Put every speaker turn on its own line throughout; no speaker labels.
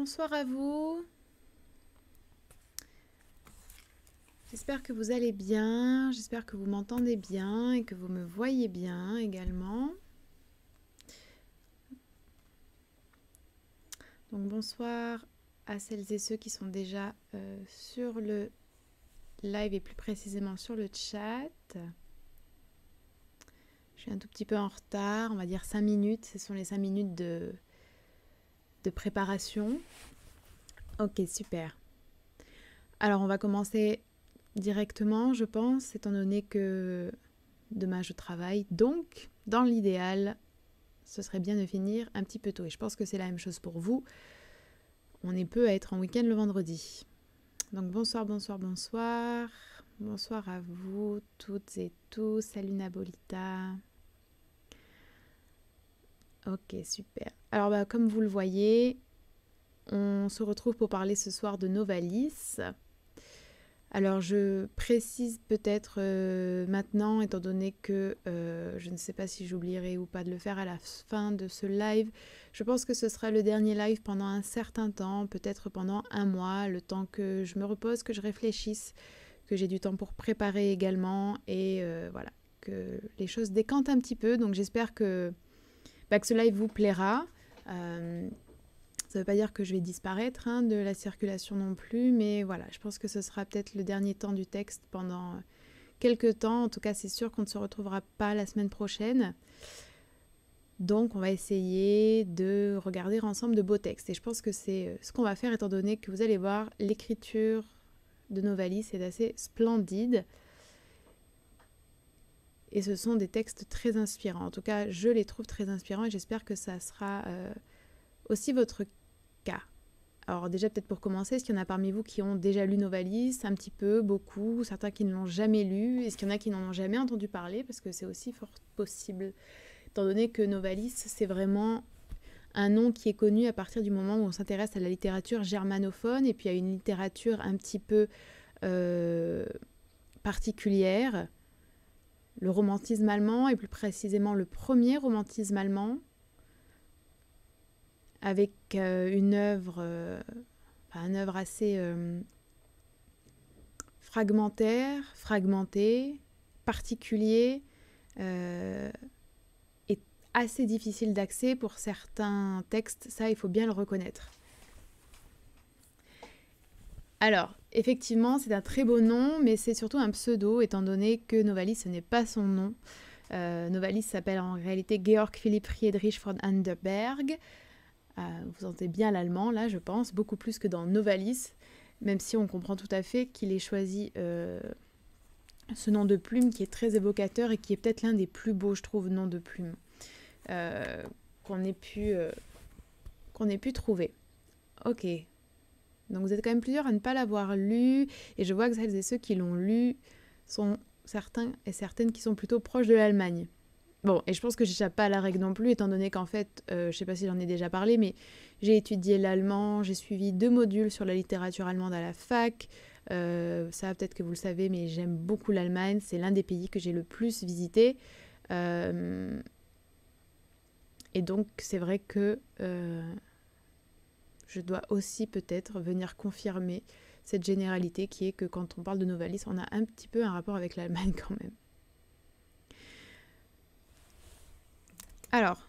Bonsoir à vous. J'espère que vous allez bien, j'espère que vous m'entendez bien et que vous me voyez bien également. Donc bonsoir à celles et ceux qui sont déjà euh, sur le live et plus précisément sur le chat. Je suis un tout petit peu en retard, on va dire 5 minutes, ce sont les 5 minutes de, de préparation. Ok, super. Alors on va commencer directement, je pense, étant donné que demain je travaille. Donc, dans l'idéal, ce serait bien de finir un petit peu tôt. Et je pense que c'est la même chose pour vous. On est peu à être en week-end le vendredi. Donc bonsoir, bonsoir, bonsoir. Bonsoir à vous toutes et tous. Salut Nabolita. Ok, super. Alors bah, comme vous le voyez, on se retrouve pour parler ce soir de Novalis. Alors je précise peut-être euh, maintenant, étant donné que euh, je ne sais pas si j'oublierai ou pas de le faire à la fin de ce live, je pense que ce sera le dernier live pendant un certain temps, peut-être pendant un mois, le temps que je me repose, que je réfléchisse, que j'ai du temps pour préparer également, et euh, voilà, que les choses décantent un petit peu. Donc j'espère que que ce live vous plaira. Euh, ça ne veut pas dire que je vais disparaître hein, de la circulation non plus, mais voilà, je pense que ce sera peut-être le dernier temps du texte pendant quelques temps. En tout cas, c'est sûr qu'on ne se retrouvera pas la semaine prochaine. Donc, on va essayer de regarder ensemble de beaux textes. Et je pense que c'est euh, ce qu'on va faire, étant donné que vous allez voir, l'écriture de Novalis est assez splendide. Et ce sont des textes très inspirants. En tout cas, je les trouve très inspirants et j'espère que ça sera euh, aussi votre cas. Alors déjà, peut-être pour commencer, est-ce qu'il y en a parmi vous qui ont déjà lu Novalis Un petit peu, beaucoup, certains qui ne l'ont jamais lu. Est-ce qu'il y en a qui n'en ont jamais entendu parler Parce que c'est aussi fort possible, étant donné que Novalis c'est vraiment un nom qui est connu à partir du moment où on s'intéresse à la littérature germanophone et puis à une littérature un petit peu euh, particulière le romantisme allemand, et plus précisément le premier romantisme allemand, avec euh, une œuvre, euh, une assez euh, fragmentaire, fragmentée, particulier, et assez difficile d'accès pour certains textes, ça il faut bien le reconnaître. Alors, effectivement, c'est un très beau nom, mais c'est surtout un pseudo, étant donné que Novalis, ce n'est pas son nom. Euh, Novalis s'appelle en réalité Georg Philipp Friedrich von Anderberg. Euh, vous sentez bien l'allemand, là, je pense, beaucoup plus que dans Novalis, même si on comprend tout à fait qu'il ait choisi euh, ce nom de plume qui est très évocateur et qui est peut-être l'un des plus beaux, je trouve, noms de plume qu'on ait, qu'on ait pu trouver. Ok, donc vous êtes quand même plusieurs à ne pas l'avoir lu, et je vois que celles et ceux qui l'ont lu sont certains et certaines qui sont plutôt proches de l'Allemagne. Bon, et je pense que j'échappe pas à la règle non plus, étant donné qu'en fait, euh, je ne sais pas si j'en ai déjà parlé, mais j'ai étudié l'allemand, j'ai suivi deux modules sur la littérature allemande à la fac. Euh, ça, peut-être que vous le savez, mais j'aime beaucoup l'Allemagne, c'est l'un des pays que j'ai le plus visité. Euh, et donc, c'est vrai que je dois aussi peut-être venir confirmer cette généralité qui est que quand on parle de Novalis, on a un petit peu un rapport avec l'Allemagne quand même. Alors,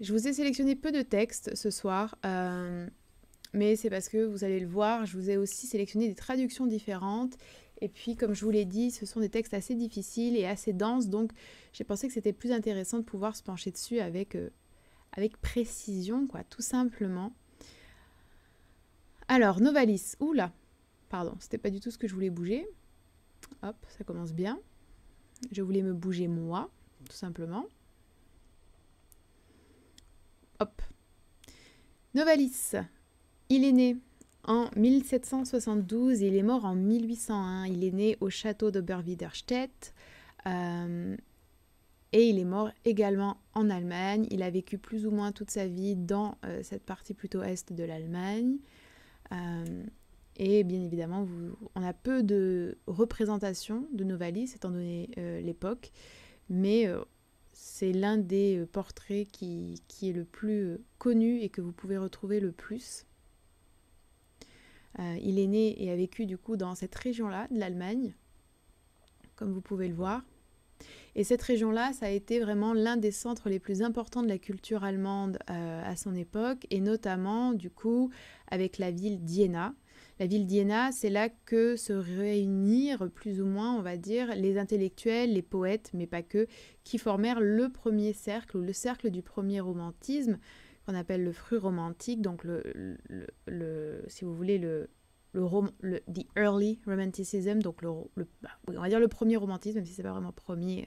je vous ai sélectionné peu de textes ce soir, euh, mais c'est parce que vous allez le voir, je vous ai aussi sélectionné des traductions différentes. Et puis, comme je vous l'ai dit, ce sont des textes assez difficiles et assez denses, donc j'ai pensé que c'était plus intéressant de pouvoir se pencher dessus avec, euh, avec précision, quoi, tout simplement. Alors, Novalis, Oula Pardon, c'était pas du tout ce que je voulais bouger. Hop, ça commence bien. Je voulais me bouger moi, tout simplement. Hop. Novalis, il est né en 1772 et il est mort en 1801. Il est né au château de euh, et il est mort également en Allemagne. Il a vécu plus ou moins toute sa vie dans euh, cette partie plutôt est de l'Allemagne. Euh, et bien évidemment, vous, on a peu de représentations de nos étant donné euh, l'époque, mais euh, c'est l'un des portraits qui, qui, est le plus connu et que vous pouvez retrouver le plus. il est né et a vécu du coup dans cette région-là de l'Allemagne, comme vous pouvez le voir. Et cette région-là, ça a été vraiment l'un des centres les plus importants de la culture allemande à son époque, et notamment du coup avec la ville d'Iéna. La ville d'Iéna, c'est là que se réunirent plus ou moins, on va dire, les intellectuels, les poètes, mais pas que, qui formèrent le premier cercle, ou le cercle du premier romantisme, qu'on appelle le fruit romantique, donc le, le, si vous voulez, le, le, le, the early romanticism, donc le, bah, on va dire le premier romantisme, même si c'est pas vraiment premier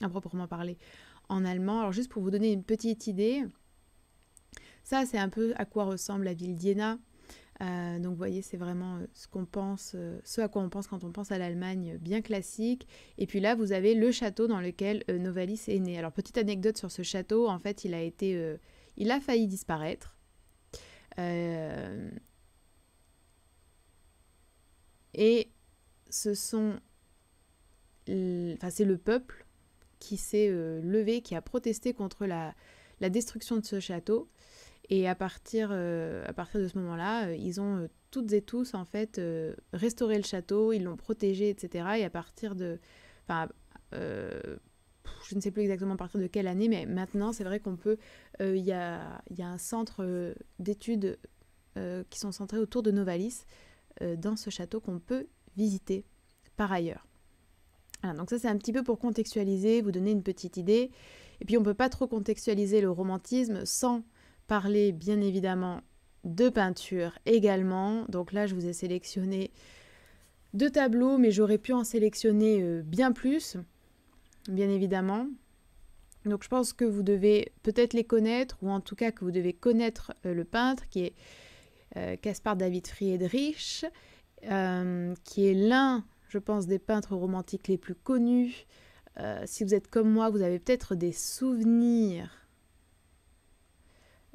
improprement euh, parlé, proprement parler en allemand. Alors juste pour vous donner une petite idée, ça, c'est un peu à quoi ressemble la ville d'Iéna. Euh, donc vous voyez, c'est vraiment euh, ce qu'on pense, euh, ce à quoi on pense quand on pense à l'Allemagne bien classique. Et puis là, vous avez le château dans lequel Novalis est né. Alors petite anecdote sur ce château, en fait, il a été, il a failli disparaître. Et ce sont, enfin c'est le peuple qui s'est levé, qui a protesté contre la destruction de ce château et à partir, euh, à partir de ce moment-là, euh, ils ont euh, toutes et tous en fait restauré le château, ils l'ont protégé, etc. Et à partir de, enfin, je ne sais plus exactement à partir de quelle année, mais maintenant c'est vrai qu'on peut, il y a, y, a, un centre d'études qui sont centrés autour de Novalis dans ce château qu'on peut visiter par ailleurs. donc ça c'est un petit peu pour contextualiser, vous donner une petite idée. Et puis on ne peut pas trop contextualiser le romantisme sans bien évidemment de peinture également. Donc là, je vous ai sélectionné deux tableaux, mais j'aurais pu en sélectionner euh, bien plus, bien évidemment. Donc je pense que vous devez peut-être les connaître, ou en tout cas que vous devez connaître euh, le peintre qui est euh, Caspar David Friedrich, qui est l'un, je pense, des peintres romantiques les plus connus. si vous êtes comme moi, vous avez peut-être des souvenirs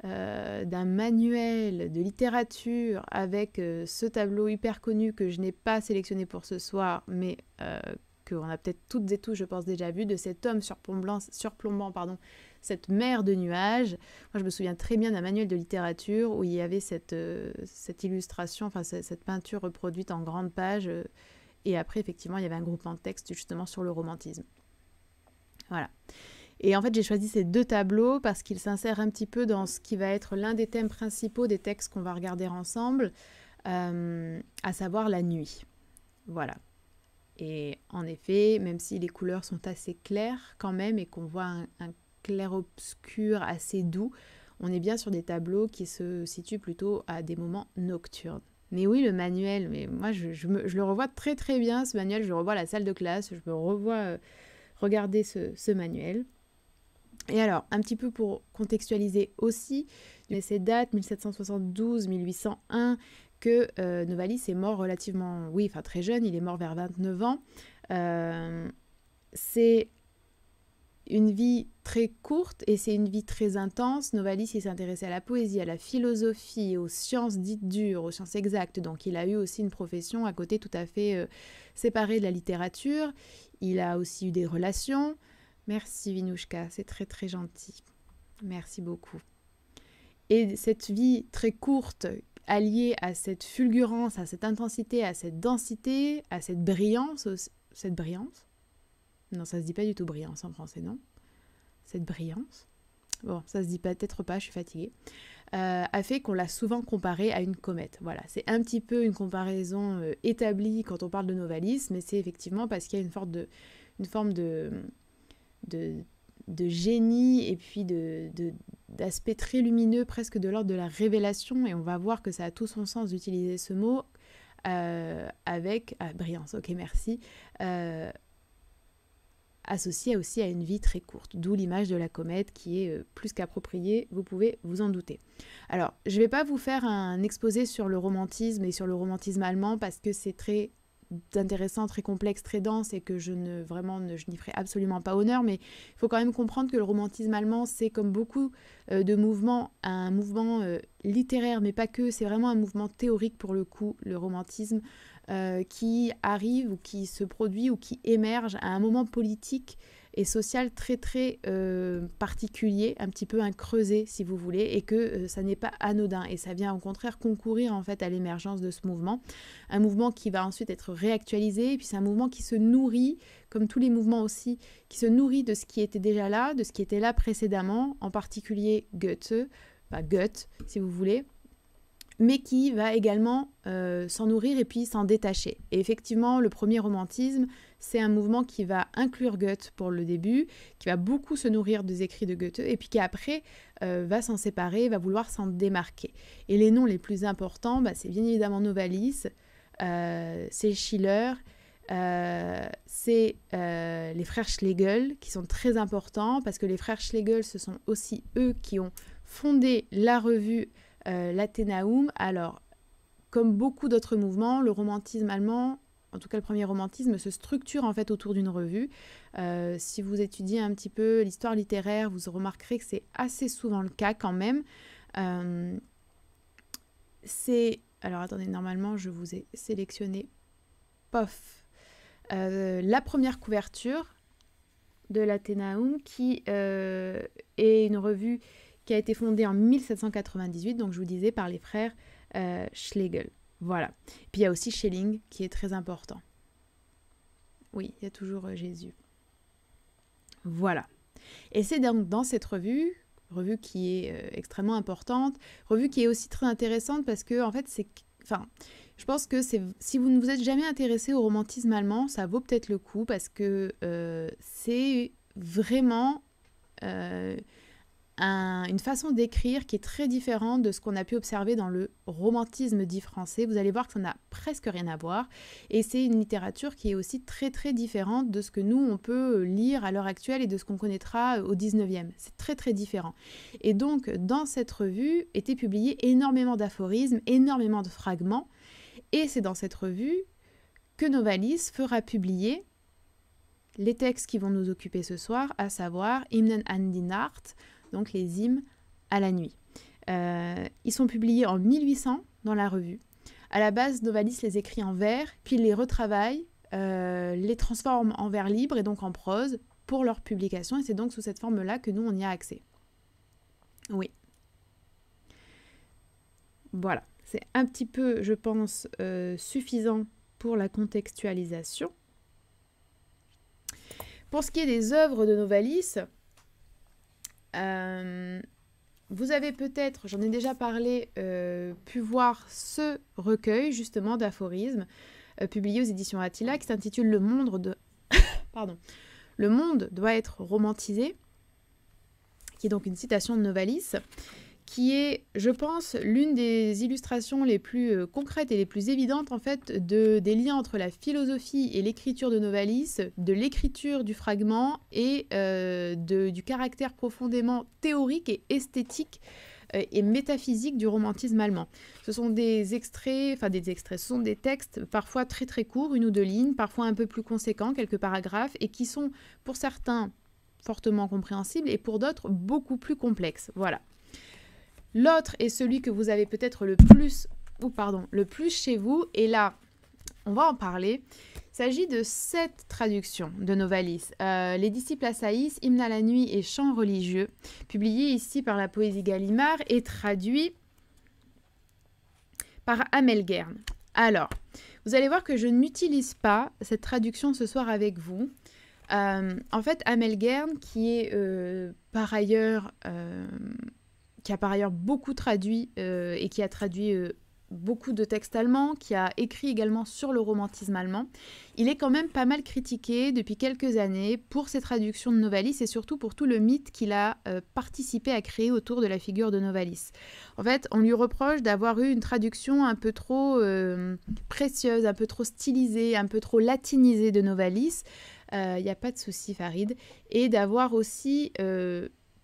euh, d'un manuel de littérature avec euh, ce tableau hyper connu que je n'ai pas sélectionné pour ce soir, mais euh, qu'on a peut-être toutes et tous, je pense, déjà vu, de cet homme surplombant, surplombant pardon, cette mer de nuages. Moi, je me souviens très bien d'un manuel de littérature où il y avait cette, cette illustration, enfin cette peinture reproduite en grande page. et après, effectivement, il y avait un groupement de texte justement sur le romantisme. Voilà. Et en fait, j'ai choisi ces deux tableaux parce qu'ils s'insèrent un petit peu dans ce qui va être l'un des thèmes principaux des textes qu'on va regarder ensemble, euh, à savoir la nuit. Voilà. Et en effet, même si les couleurs sont assez claires quand même et qu'on voit un, clair-obscur assez doux, on est bien sur des tableaux qui se situent plutôt à des moments nocturnes. Mais oui, le manuel, mais moi je, le revois très très bien ce manuel, je revois la salle de classe, je me revois euh, regarder ce manuel. Et alors, un petit peu pour contextualiser aussi, ces dates 1772-1801 que euh, Novalis est mort relativement, oui, enfin très jeune, il est mort vers 29 ans. Euh, c'est une vie très courte et c'est une vie très intense. Novalis, il s'intéressait à la poésie, à la philosophie, aux sciences dites dures, aux sciences exactes. Donc il a eu aussi une profession à côté tout à fait euh, séparée de la littérature. Il a aussi eu des relations. Merci Vinouchka, c'est très très gentil. Merci beaucoup. Et cette vie très courte, alliée à cette fulgurance, à cette intensité, à cette densité, à cette brillance, cette brillance Non, ça se dit pas du tout brillance en français, non Cette brillance Bon, ça se dit peut-être pas, je suis fatiguée. Euh, a fait qu'on l'a souvent comparée à une comète. Voilà, c'est un petit peu une comparaison euh, établie quand on parle de Novalis, mais c'est effectivement parce qu'il y a une forme de de, de génie et puis de, d'aspect très lumineux, presque de l'ordre de la révélation. Et on va voir que ça a tout son sens d'utiliser ce mot euh, avec ah, brillance, ok, merci. Euh, associé aussi à une vie très courte, d'où l'image de la comète qui est euh, plus qu'appropriée, vous pouvez vous en douter. Alors, je vais pas vous faire un exposé sur le romantisme et sur le romantisme allemand parce que c'est très d'intéressant, très complexe, très dense et que je ne vraiment je n'y ferai absolument pas honneur. Mais il faut quand même comprendre que le romantisme allemand, c'est comme beaucoup euh, de mouvements, un mouvement euh, littéraire, mais pas que. C'est vraiment un mouvement théorique pour le coup, le romantisme, euh, qui arrive ou qui se produit ou qui émerge à un moment politique et social très très euh, particulier, un petit peu un creuset si vous voulez, et que euh, ça n'est pas anodin et ça vient au contraire concourir en fait à l'émergence de ce mouvement, un mouvement qui va ensuite être réactualisé, et puis c'est un mouvement qui se nourrit, comme tous les mouvements aussi, qui se nourrit de ce qui était déjà là, de ce qui était là précédemment, en particulier Goethe, enfin bah, Goethe si vous voulez, mais qui va également euh, s'en nourrir et puis s'en détacher. Et effectivement, le premier romantisme, c'est un mouvement qui va inclure Goethe pour le début, qui va beaucoup se nourrir des écrits de Goethe, et puis qui après euh, va s'en séparer, va vouloir s'en démarquer. Et les noms les plus importants, bah, c'est bien évidemment Novalis, euh, c'est Schiller, euh, c'est les frères Schlegel qui sont très importants parce que les frères Schlegel, ce sont aussi eux qui ont fondé la revue euh, L'Athénaum. Alors, comme beaucoup d'autres mouvements, le romantisme allemand en tout cas le premier romantisme, se structure en fait autour d'une revue. Euh, si vous étudiez un petit peu l'histoire littéraire, vous remarquerez que c'est assez souvent le cas quand même. Euh, c'est... Alors attendez, normalement je vous ai sélectionné... Pof euh, La première couverture de l'Athénaum qui est une revue qui a été fondée en 1798, donc je vous disais par les frères Schlegel. Voilà. Puis il y a aussi Schelling qui est très important. Oui, il y a toujours euh, Jésus. Voilà. Et c'est donc dans cette revue, revue qui est euh, extrêmement importante, revue qui est aussi très intéressante parce que en fait c'est enfin je pense que si vous ne vous êtes jamais intéressé au romantisme allemand, ça vaut peut-être le coup parce que euh, c'est vraiment une façon d'écrire qui est très différente de ce qu'on a pu observer dans le romantisme dit français. Vous allez voir que ça n'a presque rien à voir. Et c'est une littérature qui est aussi très très différente de ce que nous, on peut lire à l'heure actuelle et de ce qu'on connaîtra au 19e. C'est très très différent. Et donc, dans cette revue étaient publiés énormément d'aphorismes, énormément de fragments. Et c'est dans cette revue que Novalis fera publier les textes qui vont nous occuper ce soir, à savoir Hymnen an die donc les hymnes à la nuit. Euh, ils sont publiés en 1800 dans la revue. À la base, Novalis les écrit en vers, puis les retravaille, euh, les transforme en vers libre et donc en prose pour leur publication. Et c'est donc sous cette forme-là que nous, on y a accès. Oui. Voilà, c'est un petit peu, je pense, euh, suffisant pour la contextualisation. Pour ce qui est des œuvres de Novalis, euh, vous avez peut-être, j'en ai déjà parlé, euh, pu voir ce recueil justement d'aphorismes euh, publié aux éditions Attila qui s'intitule Le monde de... Pardon. Le monde doit être romantisé, qui est donc une citation de Novalis qui est, je pense, l'une des illustrations les plus euh, concrètes et les plus évidentes en fait de, des liens entre la philosophie et l'écriture de Novalis, de l'écriture du fragment et euh, de, du caractère profondément théorique et esthétique euh, et métaphysique du romantisme allemand. Ce sont des extraits, enfin des extraits, ce sont des textes parfois très très courts, une ou deux lignes, parfois un peu plus conséquents, quelques paragraphes, et qui sont pour certains fortement compréhensibles et pour d'autres beaucoup plus complexes. Voilà. L'autre est celui que vous avez peut-être le plus, ou pardon, le plus chez vous. Et là, on va en parler. Il s'agit de cette traduction de Novalis. Euh, les disciples à Saïs, Hymne à la nuit et Chants religieux, publié ici par la poésie Gallimard et traduit par Amel Alors, vous allez voir que je n'utilise pas cette traduction ce soir avec vous. Euh, en fait, Amel qui est euh, par ailleurs qui a par ailleurs beaucoup traduit euh, et qui a traduit euh, beaucoup de textes allemands, qui a écrit également sur le romantisme allemand. Il est quand même pas mal critiqué depuis quelques années pour ses traductions de Novalis et surtout pour tout le mythe qu'il a euh, participé à créer autour de la figure de Novalis. En fait, on lui reproche d'avoir eu une traduction un peu trop précieuse, un peu trop stylisée, un peu trop latinisée de Novalis. Il n'y a pas de souci, Farid. Et d'avoir aussi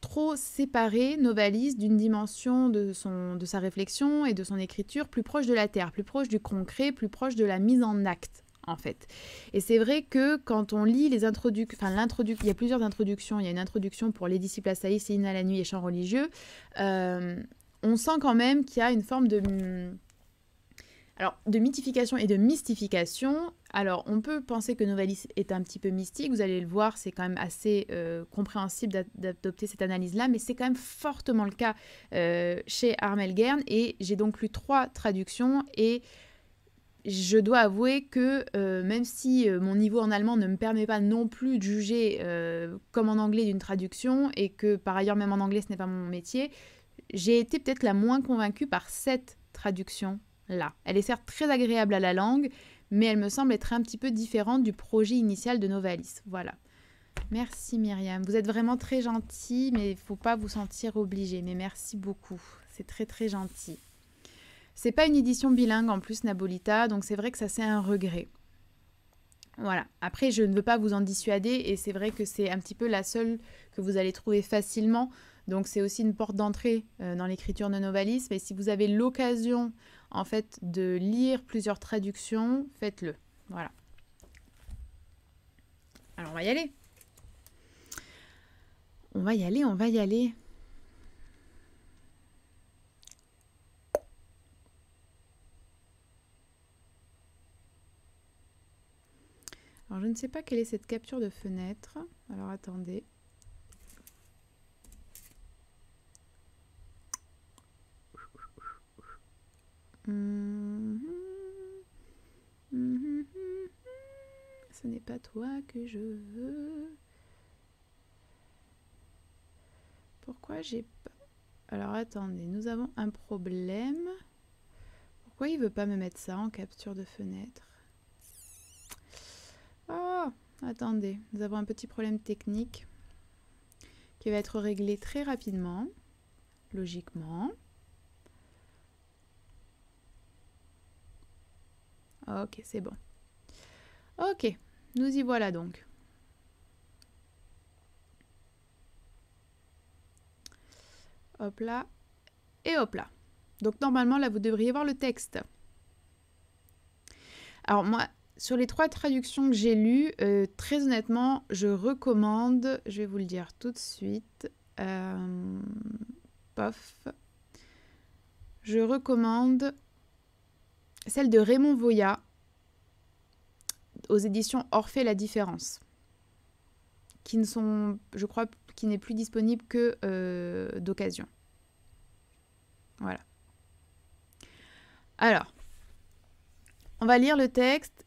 trop séparer nos valises d'une dimension de, son, de sa réflexion et de son écriture plus proche de la terre, plus proche du concret, plus proche de la mise en acte en fait. Et c'est vrai que quand on lit les introductions, enfin l'introduction, il y a plusieurs introductions, il y a une introduction pour les disciples assaillis, et « à la nuit et chants religieux, euh, on sent quand même qu'il y a une forme de... Alors, de mythification et de mystification alors, on peut penser que Novalis est un petit peu mystique, vous allez le voir, c'est quand même assez euh, compréhensible d'adopter cette analyse-là, mais c'est quand même fortement le cas euh, chez Armel Gern, et j'ai donc lu trois traductions, et je dois avouer que euh, même si mon niveau en allemand ne me permet pas non plus de juger comme en anglais d'une traduction, et que par ailleurs même en anglais ce n'est pas mon métier, j'ai été peut-être la moins convaincue par cette traduction-là. Elle est certes très agréable à la langue, mais elle me semble être un petit peu différente du projet initial de Novalis. Voilà. Merci Myriam. Vous êtes vraiment très gentille, mais il ne faut pas vous sentir obligée. Mais merci beaucoup. C'est très très gentil. C'est pas une édition bilingue en plus, Nabolita, donc c'est vrai que ça c'est un regret. Voilà. Après, je ne veux pas vous en dissuader et c'est vrai que c'est un petit peu la seule que vous allez trouver facilement. Donc c'est aussi une porte d'entrée euh, dans l'écriture de Novalis. Mais si vous avez l'occasion en fait de lire plusieurs traductions, faites-le. Voilà. Alors on va y aller. On va y aller, on va y aller. Alors je ne sais pas quelle est cette capture de fenêtre. Alors attendez. Mm-hmm. Ce n'est pas toi que je veux. Pourquoi j'ai pas... Alors attendez, nous avons un problème. Pourquoi il veut pas me mettre ça en capture de fenêtre Oh, attendez, nous avons un petit problème technique qui va être réglé très rapidement, logiquement. Ah, ok, c'est bon. Ok, nous y voilà donc. Hop là. Et hop là. Donc normalement, là, vous devriez voir le texte. Alors moi, sur les trois traductions que j'ai lues, euh, très honnêtement, je recommande, je vais vous le dire tout de suite, euh, pof, je recommande celle de Raymond Voya aux éditions Orphée la différence, qui ne sont, je crois, qui n'est plus disponible que euh, d'occasion. Voilà. Alors, on va lire le texte.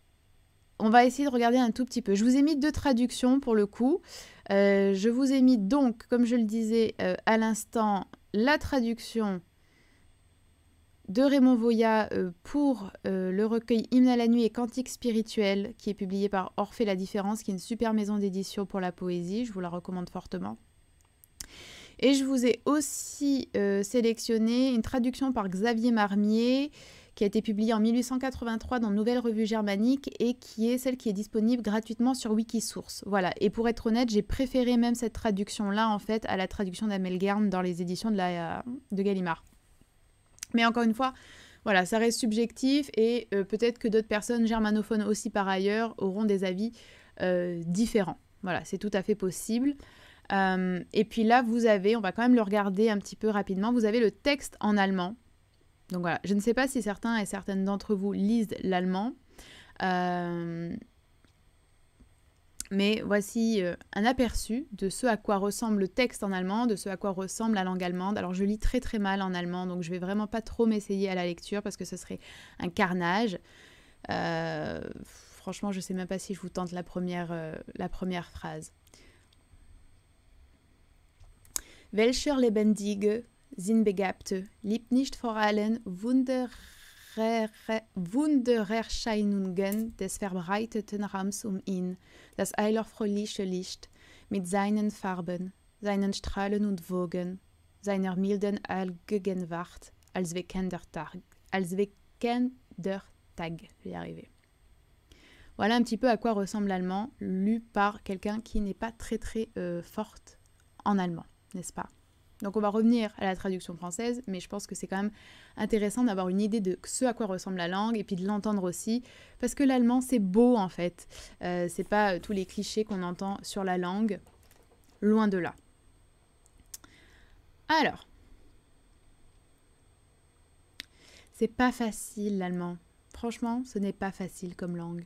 On va essayer de regarder un tout petit peu. Je vous ai mis deux traductions pour le coup. Euh, je vous ai mis donc, comme je le disais euh, à l'instant, la traduction de Raymond Voya euh, pour euh, le recueil Hymne à la nuit et Cantique spirituel qui est publié par Orphée La Différence, qui est une super maison d'édition pour la poésie. Je vous la recommande fortement. Et je vous ai aussi euh, sélectionné une traduction par Xavier Marmier qui a été publiée en 1883 dans Nouvelle Revue Germanique et qui est celle qui est disponible gratuitement sur Wikisource. Voilà, et pour être honnête, j'ai préféré même cette traduction-là en fait à la traduction d'Amel Gern dans les éditions de, la, de Gallimard. Mais encore une fois, voilà, ça reste subjectif et euh, peut-être que d'autres personnes germanophones aussi par ailleurs auront des avis euh, différents. Voilà, c'est tout à fait possible. Euh, et puis là, vous avez, on va quand même le regarder un petit peu rapidement, vous avez le texte en allemand. Donc voilà, je ne sais pas si certains et certaines d'entre vous lisent l'allemand. Mais voici euh, un aperçu de ce à quoi ressemble le texte en allemand, de ce à quoi ressemble la langue allemande. Alors je lis très très mal en allemand, donc je vais vraiment pas trop m'essayer à la lecture parce que ce serait un carnage. Euh, franchement, je sais même pas si je vous tente la première, euh, la première phrase. Welcher lebendige, sinnbegabte, liebt nicht vor allen Wunder Wundererscheinungen des verbreiteten Raums um ihn, das eilerfröhliche Licht mit seinen Farben, seinen Strahlen und Wogen, seiner milden Allgegenwart als wekender Tag. Als weckender Tag. arrivé. Voilà un petit peu à quoi ressemble l'allemand, lu par quelqu'un qui n'est pas très très euh, forte en allemand, n'est-ce pas donc on va revenir à la traduction française, mais je pense que c'est quand même intéressant d'avoir une idée de ce à quoi ressemble la langue et puis de l'entendre aussi, parce que l'allemand c'est beau en fait. Euh, c'est pas euh, tous les clichés qu'on entend sur la langue, loin de là. Alors, c'est pas facile l'allemand. Franchement, ce n'est pas facile comme langue.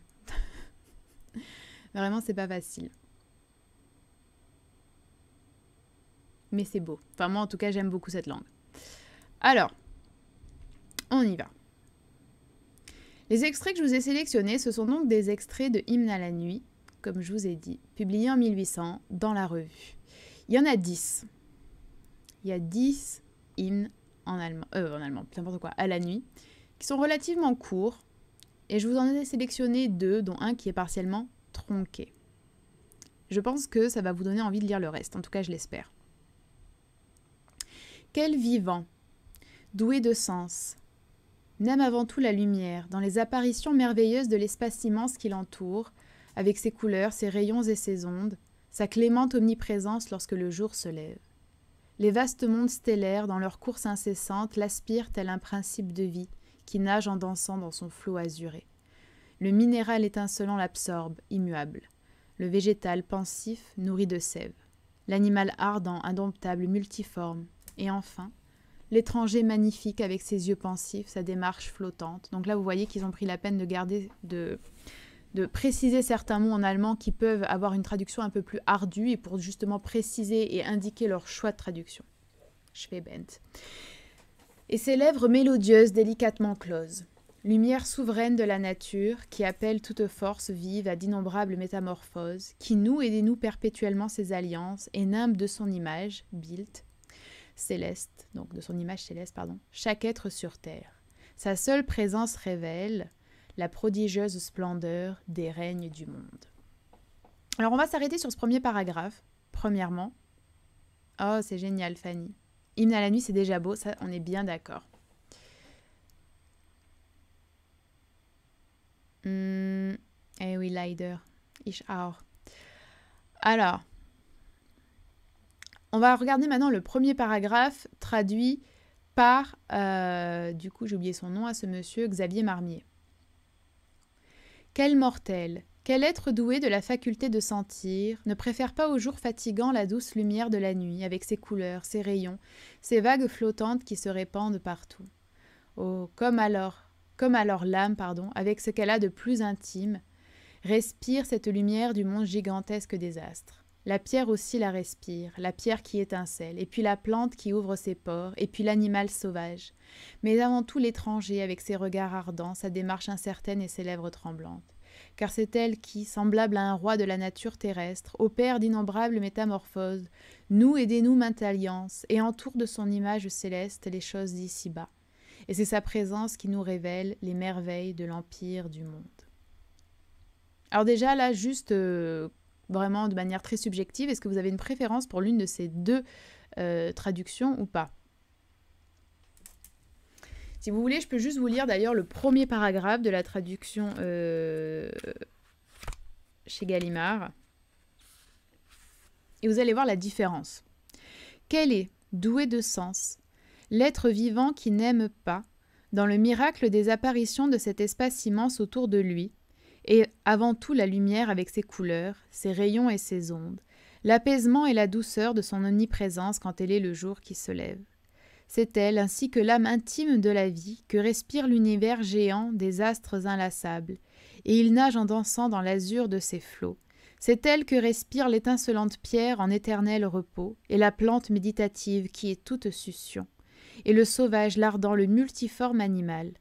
Vraiment, c'est pas facile. mais c'est beau. Enfin, moi, en tout cas, j'aime beaucoup cette langue. Alors, on y va. Les extraits que je vous ai sélectionnés, ce sont donc des extraits de Hymne à la nuit, comme je vous ai dit, publiés en 1800 dans la revue. Il y en a 10. Il y a 10 hymnes en allemand, euh, en allemand, n'importe quoi, à la nuit, qui sont relativement courts, et je vous en ai sélectionné deux, dont un qui est partiellement tronqué. Je pense que ça va vous donner envie de lire le reste, en tout cas je l'espère. Quel vivant Doué de sens N'aime avant tout la lumière, dans les apparitions merveilleuses de l'espace immense qui l'entoure, avec ses couleurs, ses rayons et ses ondes, sa clémente omniprésence lorsque le jour se lève. Les vastes mondes stellaires, dans leur course incessante, l'aspirent tel un principe de vie qui nage en dansant dans son flot azuré. Le minéral étincelant l'absorbe, immuable. Le végétal pensif, nourri de sève. L'animal ardent, indomptable, multiforme, et enfin, l'étranger magnifique avec ses yeux pensifs, sa démarche flottante. Donc là, vous voyez qu'ils ont pris la peine de de, préciser certains mots en allemand qui peuvent avoir une traduction un peu plus ardue et pour justement préciser et indiquer leur choix de traduction. Schwebend. Et ses lèvres mélodieuses délicatement closes. Lumière souveraine de la nature, qui appelle toute force vive à d'innombrables métamorphoses, qui noue et dénoue perpétuellement ses alliances et nimbe de son image, Bilt, céleste, donc de son image céleste, pardon, chaque être sur terre. Sa seule présence révèle la prodigieuse splendeur des règnes du monde. Alors on va s'arrêter sur ce premier paragraphe. Premièrement, oh c'est génial Fanny. Hymne à la nuit c'est déjà beau, ça on est bien d'accord. Hmm, eh oui, Leider. Ich Alors, on va regarder maintenant le premier paragraphe traduit par, euh, du coup j'ai oublié son nom à ce monsieur, Xavier Marmier. Quel mortel, quel être doué de la faculté de sentir ne préfère pas aux jours fatigants la douce lumière de la nuit, avec ses couleurs, ses rayons, ses vagues flottantes qui se répandent partout Oh, comme alors, comme alors l'âme, pardon, avec ce qu'elle a de plus intime, respire cette lumière du monde gigantesque des astres. La pierre aussi la respire, la pierre qui étincelle, et puis la plante qui ouvre ses pores, et puis l'animal sauvage. Mais avant tout l'étranger avec ses regards ardents, sa démarche incertaine et ses lèvres tremblantes. Car c'est elle qui, semblable à un roi de la nature terrestre, opère d'innombrables métamorphoses, nous et nous maintes alliance, et entoure de son image céleste les choses d'ici-bas. Et c'est sa présence qui nous révèle les merveilles de l'empire du monde. Alors déjà là, juste euh, vraiment de manière très subjective. Est-ce que vous avez une préférence pour l'une de ces deux euh, traductions ou pas si vous voulez, je peux juste vous lire d'ailleurs le premier paragraphe de la traduction euh, chez Gallimard. Et vous allez voir la différence. Quel est, doué de sens, l'être vivant qui n'aime pas, dans le miracle des apparitions de cet espace immense autour de lui, et avant tout la lumière avec ses couleurs, ses rayons et ses ondes, l'apaisement et la douceur de son omniprésence quand elle est le jour qui se lève. C'est elle ainsi que l'âme intime de la vie que respire l'univers géant des astres inlassables, et il nage en dansant dans l'azur de ses flots. C'est elle que respire l'étincelante pierre en éternel repos, et la plante méditative qui est toute succion, et le sauvage lardant le multiforme animal,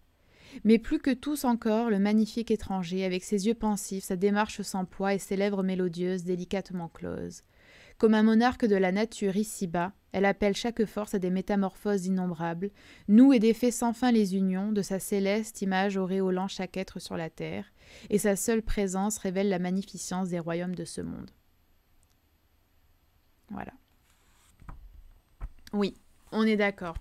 mais plus que tous encore le magnifique étranger, avec ses yeux pensifs, sa démarche sans poids et ses lèvres mélodieuses délicatement closes. Comme un monarque de la nature ici-bas, elle appelle chaque force à des métamorphoses innombrables, noue et défait sans fin les unions de sa céleste image auréolant chaque être sur la terre, et sa seule présence révèle la magnificence des royaumes de ce monde. Voilà. Oui, on est d'accord.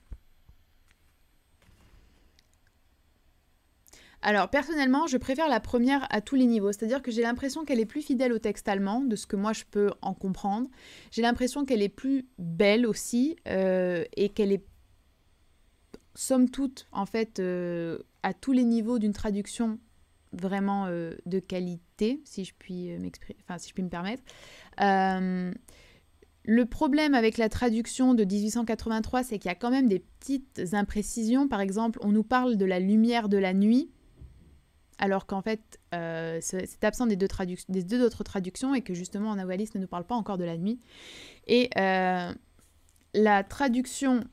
Alors personnellement, je préfère la première à tous les niveaux, c'est-à-dire que j'ai l'impression qu'elle est plus fidèle au texte allemand, de ce que moi je peux en comprendre. J'ai l'impression qu'elle est plus belle aussi euh, et qu'elle est somme toute en fait euh, à tous les niveaux d'une traduction vraiment euh, de qualité, si je puis m'exprimer, si je puis me permettre. Le problème avec la traduction de 1883, c'est qu'il y a quand même des petites imprécisions. Par exemple, on nous parle de la lumière de la nuit alors qu'en fait, euh, c'est absent des deux, autres traductions et que justement, en Awalis ne nous parle pas encore de la nuit. Et euh, la traduction,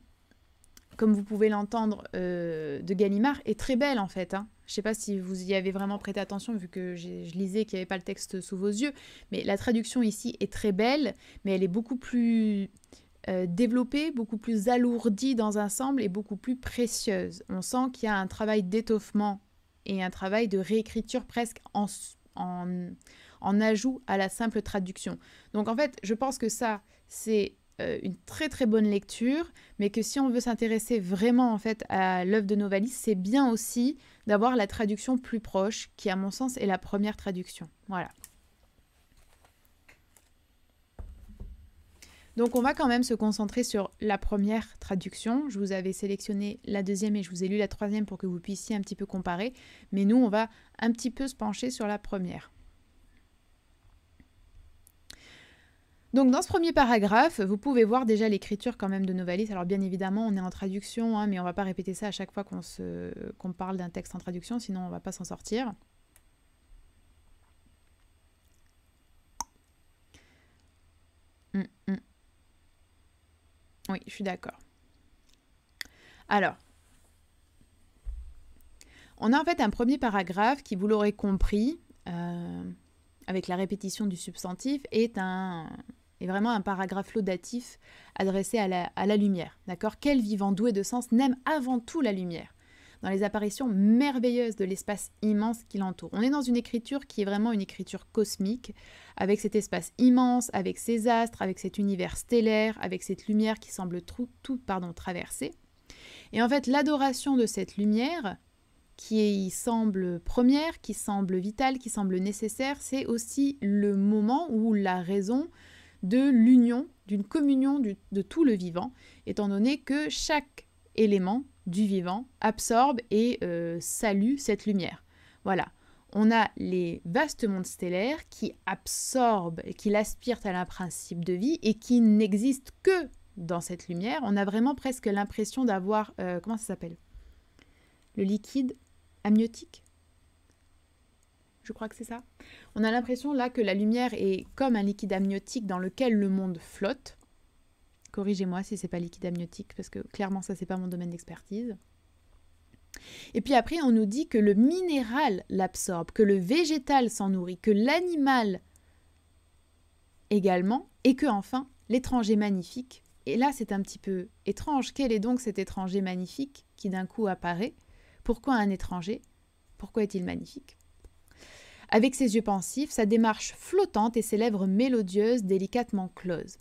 comme vous pouvez l'entendre, euh, de Gallimard est très belle en fait. Hein. Je ne sais pas si vous y avez vraiment prêté attention vu que je lisais qu'il n'y avait pas le texte sous vos yeux, mais la traduction ici est très belle, mais elle est beaucoup plus développée, beaucoup plus alourdie dans un ensemble et beaucoup plus précieuse. On sent qu'il y a un travail d'étoffement et un travail de réécriture presque en, en, en ajout à la simple traduction. Donc en fait, je pense que ça, c'est euh, une très très bonne lecture, mais que si on veut s'intéresser vraiment en fait à l'œuvre de Novalis, c'est bien aussi d'avoir la traduction plus proche, qui à mon sens est la première traduction. Voilà. Donc on va quand même se concentrer sur la première traduction. Je vous avais sélectionné la deuxième et je vous ai lu la troisième pour que vous puissiez un petit peu comparer. Mais nous, on va un petit peu se pencher sur la première. Donc dans ce premier paragraphe, vous pouvez voir déjà l'écriture quand même de Novalis. Alors bien évidemment, on est en traduction, hein, mais on ne va pas répéter ça à chaque fois qu'on parle d'un texte en traduction, sinon on ne va pas s'en sortir. Hum, hum. Oui, je suis d'accord. Alors, on a en fait un premier paragraphe qui, vous l'aurez compris, euh, avec la répétition du substantif, est, un, est vraiment un paragraphe laudatif adressé à la, à la lumière. D'accord Quel vivant doué de sens n'aime avant tout la lumière dans les apparitions merveilleuses de l'espace immense qui l'entoure. On est dans une écriture qui est vraiment une écriture cosmique, avec cet espace immense, avec ses astres, avec cet univers stellaire, avec cette lumière qui semble tout, pardon, traverser. Et en fait, l'adoration de cette lumière, qui semble première, qui semble vitale, qui semble nécessaire, c'est aussi le moment ou la raison de l'union, d'une communion de tout le vivant, étant donné que chaque élément du vivant absorbe et euh, salue cette lumière. Voilà. On a les vastes mondes stellaires qui absorbent, qui l'aspirent à un principe de vie et qui n'existent que dans cette lumière. On a vraiment presque l'impression d'avoir, euh, comment ça s'appelle Le liquide amniotique je crois que c'est ça. On a l'impression là que la lumière est comme un liquide amniotique dans lequel le monde flotte corrigez-moi si c'est pas liquide amniotique, parce que clairement ça c'est pas mon domaine d'expertise. Et puis après, on nous dit que le minéral l'absorbe, que le végétal s'en nourrit, que l'animal également, et que enfin l'étranger magnifique. Et là, c'est un petit peu étrange. Quel est donc cet étranger magnifique qui d'un coup apparaît Pourquoi un étranger Pourquoi est-il magnifique Avec ses yeux pensifs, sa démarche flottante et ses lèvres mélodieuses délicatement closes.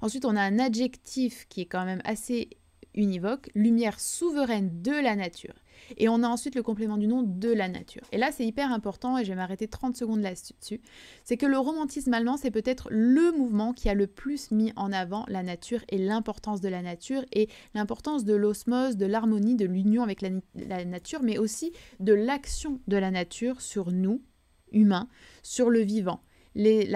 Ensuite, on a un adjectif qui est quand même assez univoque, lumière souveraine de la nature. Et on a ensuite le complément du nom de la nature. Et là, c'est hyper important et je vais m'arrêter 30 secondes là-dessus. C'est que le romantisme allemand, c'est peut-être le mouvement qui a le plus mis en avant la nature et l'importance de la nature et l'importance de l'osmose, de l'harmonie, de l'union avec la, nature, mais aussi de l'action de la nature sur nous, humains, sur le vivant. Les,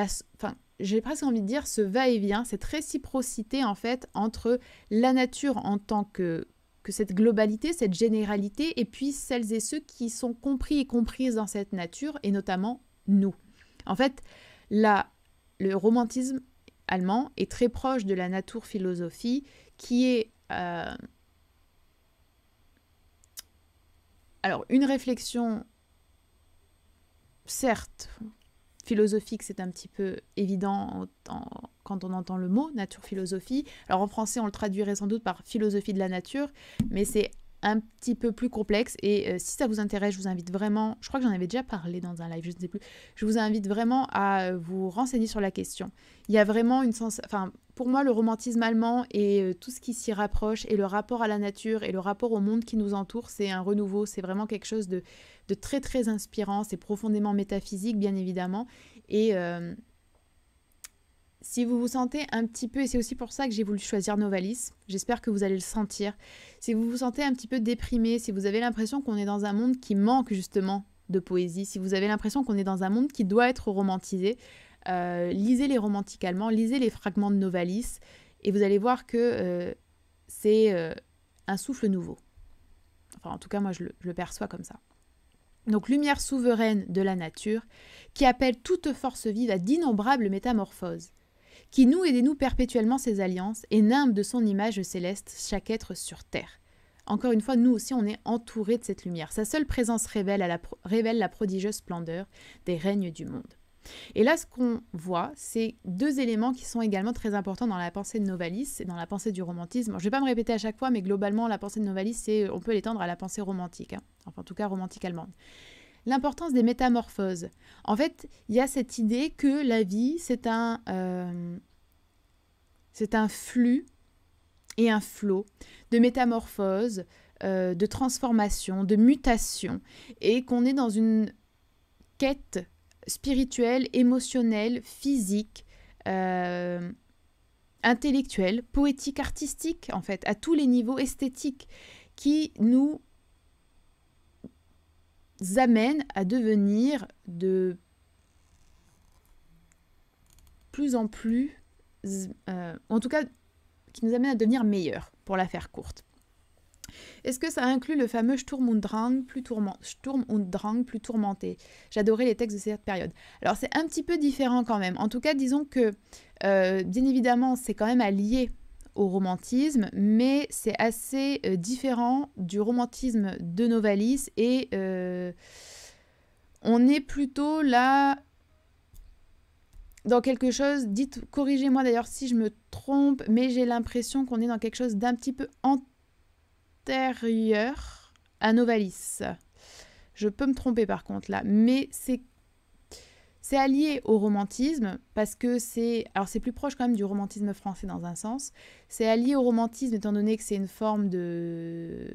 j'ai presque envie de dire, ce va-et-vient, cette réciprocité en fait entre la nature en tant que, que cette globalité, cette généralité, et puis celles et ceux qui sont compris et comprises dans cette nature, et notamment nous. En fait, là, le romantisme allemand est très proche de la nature philosophie, qui est... Euh, alors, une réflexion, certes, philosophique, c'est un petit peu évident quand on entend le mot nature-philosophie. Alors en français, on le traduirait sans doute par philosophie de la nature, mais c'est un petit peu plus complexe. Et euh, si ça vous intéresse, je vous invite vraiment, je crois que j'en avais déjà parlé dans un live, je ne sais plus, je vous invite vraiment à euh, vous renseigner sur la question. Il y a vraiment une sens... enfin pour moi le romantisme allemand et euh, tout ce qui s'y rapproche et le rapport à la nature et le rapport au monde qui nous entoure, c'est un renouveau, c'est vraiment quelque chose de de très très inspirant, c'est profondément métaphysique bien évidemment. Et euh, si vous vous sentez un petit peu, et c'est aussi pour ça que j'ai voulu choisir Novalis, j'espère que vous allez le sentir, si vous vous sentez un petit peu déprimé, si vous avez l'impression qu'on est dans un monde qui manque justement de poésie, si vous avez l'impression qu'on est dans un monde qui doit être romantisé, euh, lisez les romantiques lisez les fragments de Novalis, et vous allez voir que euh, c'est un souffle nouveau. Enfin, en tout cas, moi, je le perçois comme ça donc lumière souveraine de la nature, qui appelle toute force vive à d'innombrables métamorphoses, qui noue et dénoue perpétuellement ses alliances et nimbe de son image céleste chaque être sur terre. Encore une fois, nous aussi, on est entourés de cette lumière. Sa seule présence révèle la prodigieuse splendeur des règnes du monde. Et là, ce qu'on voit, c'est deux éléments qui sont également très importants dans la pensée de Novalis et dans la pensée du romantisme. Je ne vais pas me répéter à chaque fois, mais globalement, la pensée de Novalis, c'est, euh, on peut l'étendre à la pensée romantique, hein. en tout cas romantique allemande. L'importance des métamorphoses. En fait, il y a cette idée que la vie, c'est un, euh, un flux et un flot de métamorphoses, euh, de transformations, de mutations, et qu'on est dans une quête spirituel, émotionnel, physique, euh, intellectuel, poétique, artistique, en fait, à tous les niveaux esthétiques, qui nous amène à devenir de plus en plus, euh, en tout cas, qui nous amène à devenir meilleurs, pour la faire courte. Est-ce que ça inclut le fameux Sturm und Drang plus, tourment, plus tourmenté J'adorais les textes de cette période. Alors c'est un petit peu différent quand même. En tout cas, disons que, euh, bien évidemment, c'est quand même allié au romantisme, mais c'est assez euh, différent du romantisme de Novalis et euh, on est plutôt là dans quelque chose, dites, corrigez-moi d'ailleurs si je me trompe, mais j'ai l'impression qu'on est dans quelque chose d'un petit peu anti à nos Je peux me tromper par contre là, mais c'est c'est allié au romantisme parce que c'est alors c'est plus proche quand même du romantisme français dans un sens. C'est allié au romantisme étant donné que c'est une forme de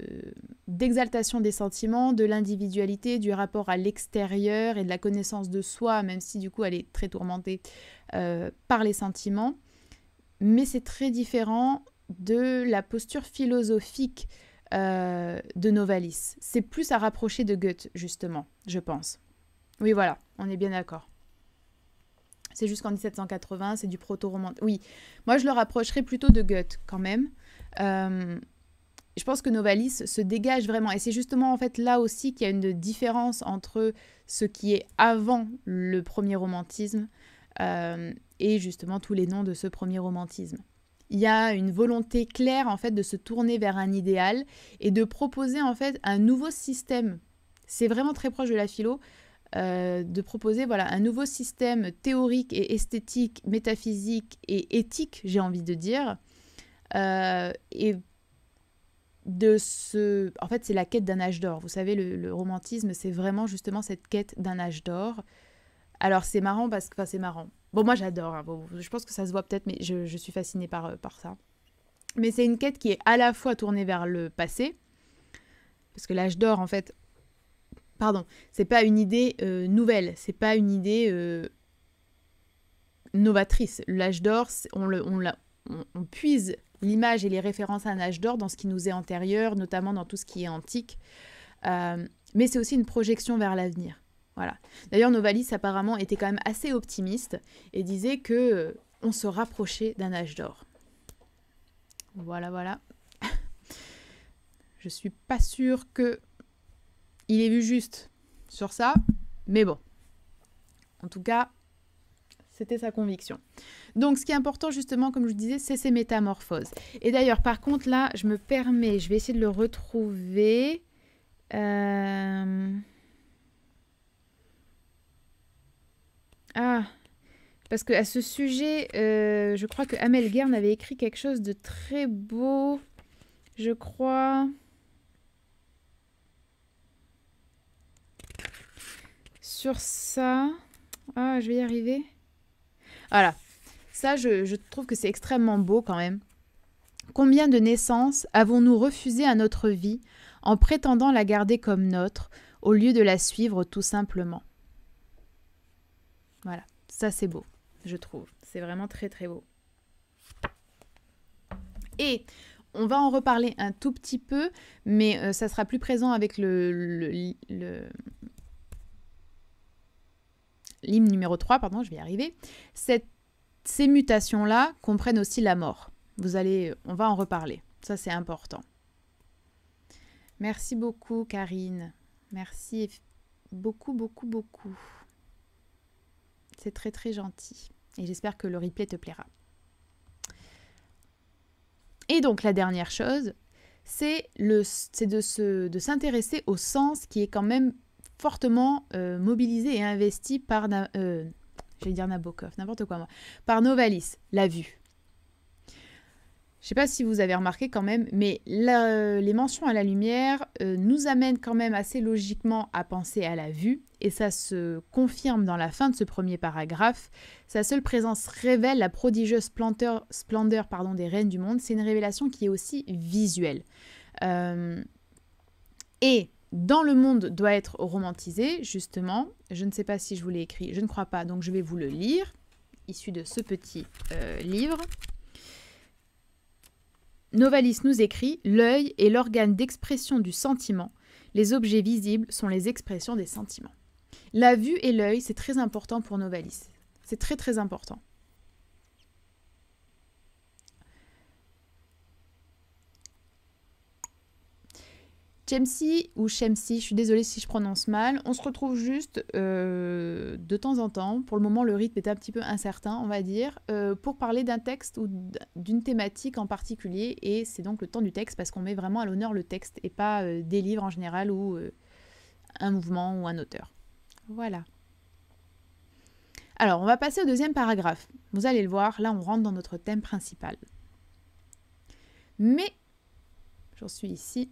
d'exaltation des sentiments, de l'individualité, du rapport à l'extérieur et de la connaissance de soi, même si du coup elle est très tourmentée euh, par les sentiments. Mais c'est très différent de la posture philosophique euh, de Novalis. C'est plus à rapprocher de Goethe, justement, je pense. Oui, voilà, on est bien d'accord. C'est jusqu'en 1780, c'est du proto-romantique. Oui, moi je le rapprocherais plutôt de Goethe quand même. Euh, je pense que Novalis se dégage vraiment. Et c'est justement en fait là aussi qu'il y a une différence entre ce qui est avant le premier romantisme euh, et justement tous les noms de ce premier romantisme il y a une volonté claire en fait de se tourner vers un idéal et de proposer en fait un nouveau système. C'est vraiment très proche de la philo. Euh, de proposer voilà un nouveau système théorique et esthétique, métaphysique et éthique, j'ai envie de dire. Euh, et de ce... En fait, c'est la quête d'un âge d'or. Vous savez, le, le romantisme, c'est vraiment justement cette quête d'un âge d'or. Alors c'est marrant parce que... Enfin, c'est marrant. Bon, moi j'adore, hein, je pense que ça se voit peut-être, mais je, suis fascinée par, euh, par ça. Mais c'est une quête qui est à la fois tournée vers le passé, parce que l'âge d'or, en fait, pardon, c'est pas une idée euh, nouvelle, c'est pas une idée euh, novatrice. L'âge d'or, on, puise l'image et les références à un âge d'or dans ce qui nous est antérieur, notamment dans tout ce qui est antique. mais c'est aussi une projection vers l'avenir. Voilà. D'ailleurs, Novalis apparemment était quand même assez optimiste et disait que euh, on se rapprochait d'un âge d'or. Voilà, voilà. Je suis pas sûre que il ait vu juste sur ça, mais bon. En tout cas, c'était sa conviction. Donc, ce qui est important, justement, comme je vous disais, c'est ces métamorphoses. Et d'ailleurs, par contre, là, je me permets, je vais essayer de le retrouver. Euh... Ah, parce que à ce sujet, euh, je crois que Amel Gern avait écrit quelque chose de très beau. Je crois. Sur ça. Ah, je vais y arriver. Voilà. Ça, je, trouve que c'est extrêmement beau quand même. Combien de naissances avons-nous refusé à notre vie en prétendant la garder comme nôtre au lieu de la suivre tout simplement voilà, ça c'est beau, je trouve. C'est vraiment très très beau. Et on va en reparler un tout petit peu, mais euh, ça sera plus présent avec le, le, l'hymne numéro 3, pardon, je vais y arriver, ces mutations-là comprennent aussi la mort. Vous allez, on va en reparler. Ça, c'est important. Merci beaucoup, Karine. Merci beaucoup, beaucoup, beaucoup c'est très très gentil. Et j'espère que le replay te plaira. Et donc la dernière chose, c'est de s'intéresser au sens qui est quand même fortement euh, mobilisé et investi par, euh, je dire Nabokov, n'importe quoi moi, par Novalis, la vue. Je ne sais pas si vous avez remarqué quand même, mais les mentions à la lumière euh, nous amènent quand même assez logiquement à penser à la vue, et ça se confirme dans la fin de ce premier paragraphe. Sa seule présence révèle la prodigieuse splendeur, des reines du monde. C'est une révélation qui est aussi visuelle. Euh, et dans le monde doit être romantisé, justement. Je ne sais pas si je vous l'ai écrit, je ne crois pas, donc je vais vous le lire, issu de ce petit euh, livre. Novalis nous écrit L'œil est l'organe d'expression du sentiment. Les objets visibles sont les expressions des sentiments. La vue et l'œil, c'est très important pour Novalis. C'est très très important. Chemsi ou Chemsi, je suis désolée si je prononce mal, on se retrouve juste euh, de temps en temps, pour le moment le rythme est un petit peu incertain on va dire, euh, pour parler d'un texte ou d'une thématique en particulier et c'est donc le temps du texte parce qu'on met vraiment à l'honneur le texte et pas euh, des livres en général ou un mouvement ou un auteur. Voilà. Alors on va passer au deuxième paragraphe. Vous allez le voir, là on rentre dans notre thème principal. Mais, j'en suis ici,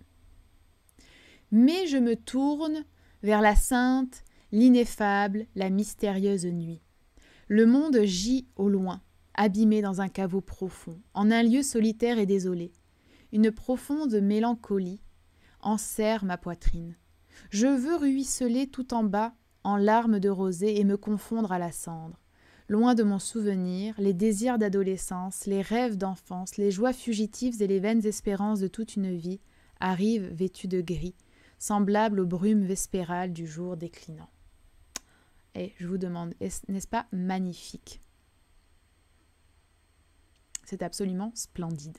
mais je me tourne vers la sainte, l'ineffable, la mystérieuse nuit. Le monde gît au loin, abîmé dans un caveau profond, en un lieu solitaire et désolé. Une profonde mélancolie enserre ma poitrine. Je veux ruisseler tout en bas en larmes de rosée et me confondre à la cendre. Loin de mon souvenir, les désirs d'adolescence, les rêves d'enfance, les joies fugitives et les vaines espérances de toute une vie arrivent vêtus de gris, semblable aux brumes vespérales du jour déclinant. Et je vous demande, n'est-ce pas magnifique C'est absolument splendide.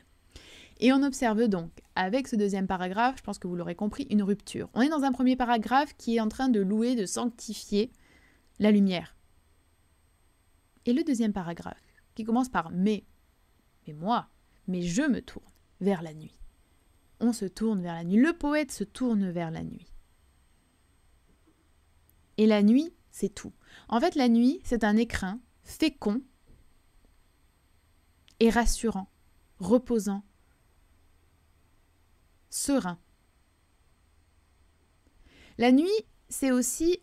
Et on observe donc, avec ce deuxième paragraphe, je pense que vous l'aurez compris, une rupture. On est dans un premier paragraphe qui est en train de louer, de sanctifier la lumière. Et le deuxième paragraphe, qui commence par mais, mais moi, mais je me tourne vers la nuit on se tourne vers la nuit. Le poète se tourne vers la nuit. Et la nuit, c'est tout. En fait, la nuit, c'est un écrin fécond et rassurant, reposant, serein. La nuit, c'est aussi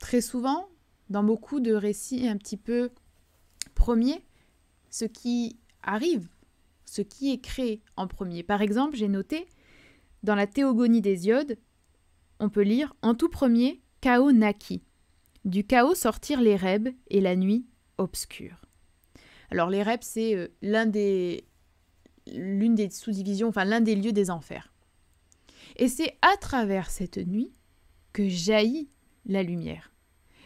très souvent, dans beaucoup de récits un petit peu premiers, ce qui arrive ce qui est créé en premier. Par exemple, j'ai noté dans la théogonie Iodes, on peut lire en tout premier chaos naquit. Du chaos sortir les rêbes et la nuit obscure. Alors les rêbes, c'est euh, l'un des l'une des sous-divisions, enfin l'un des lieux des enfers. Et c'est à travers cette nuit que jaillit la lumière.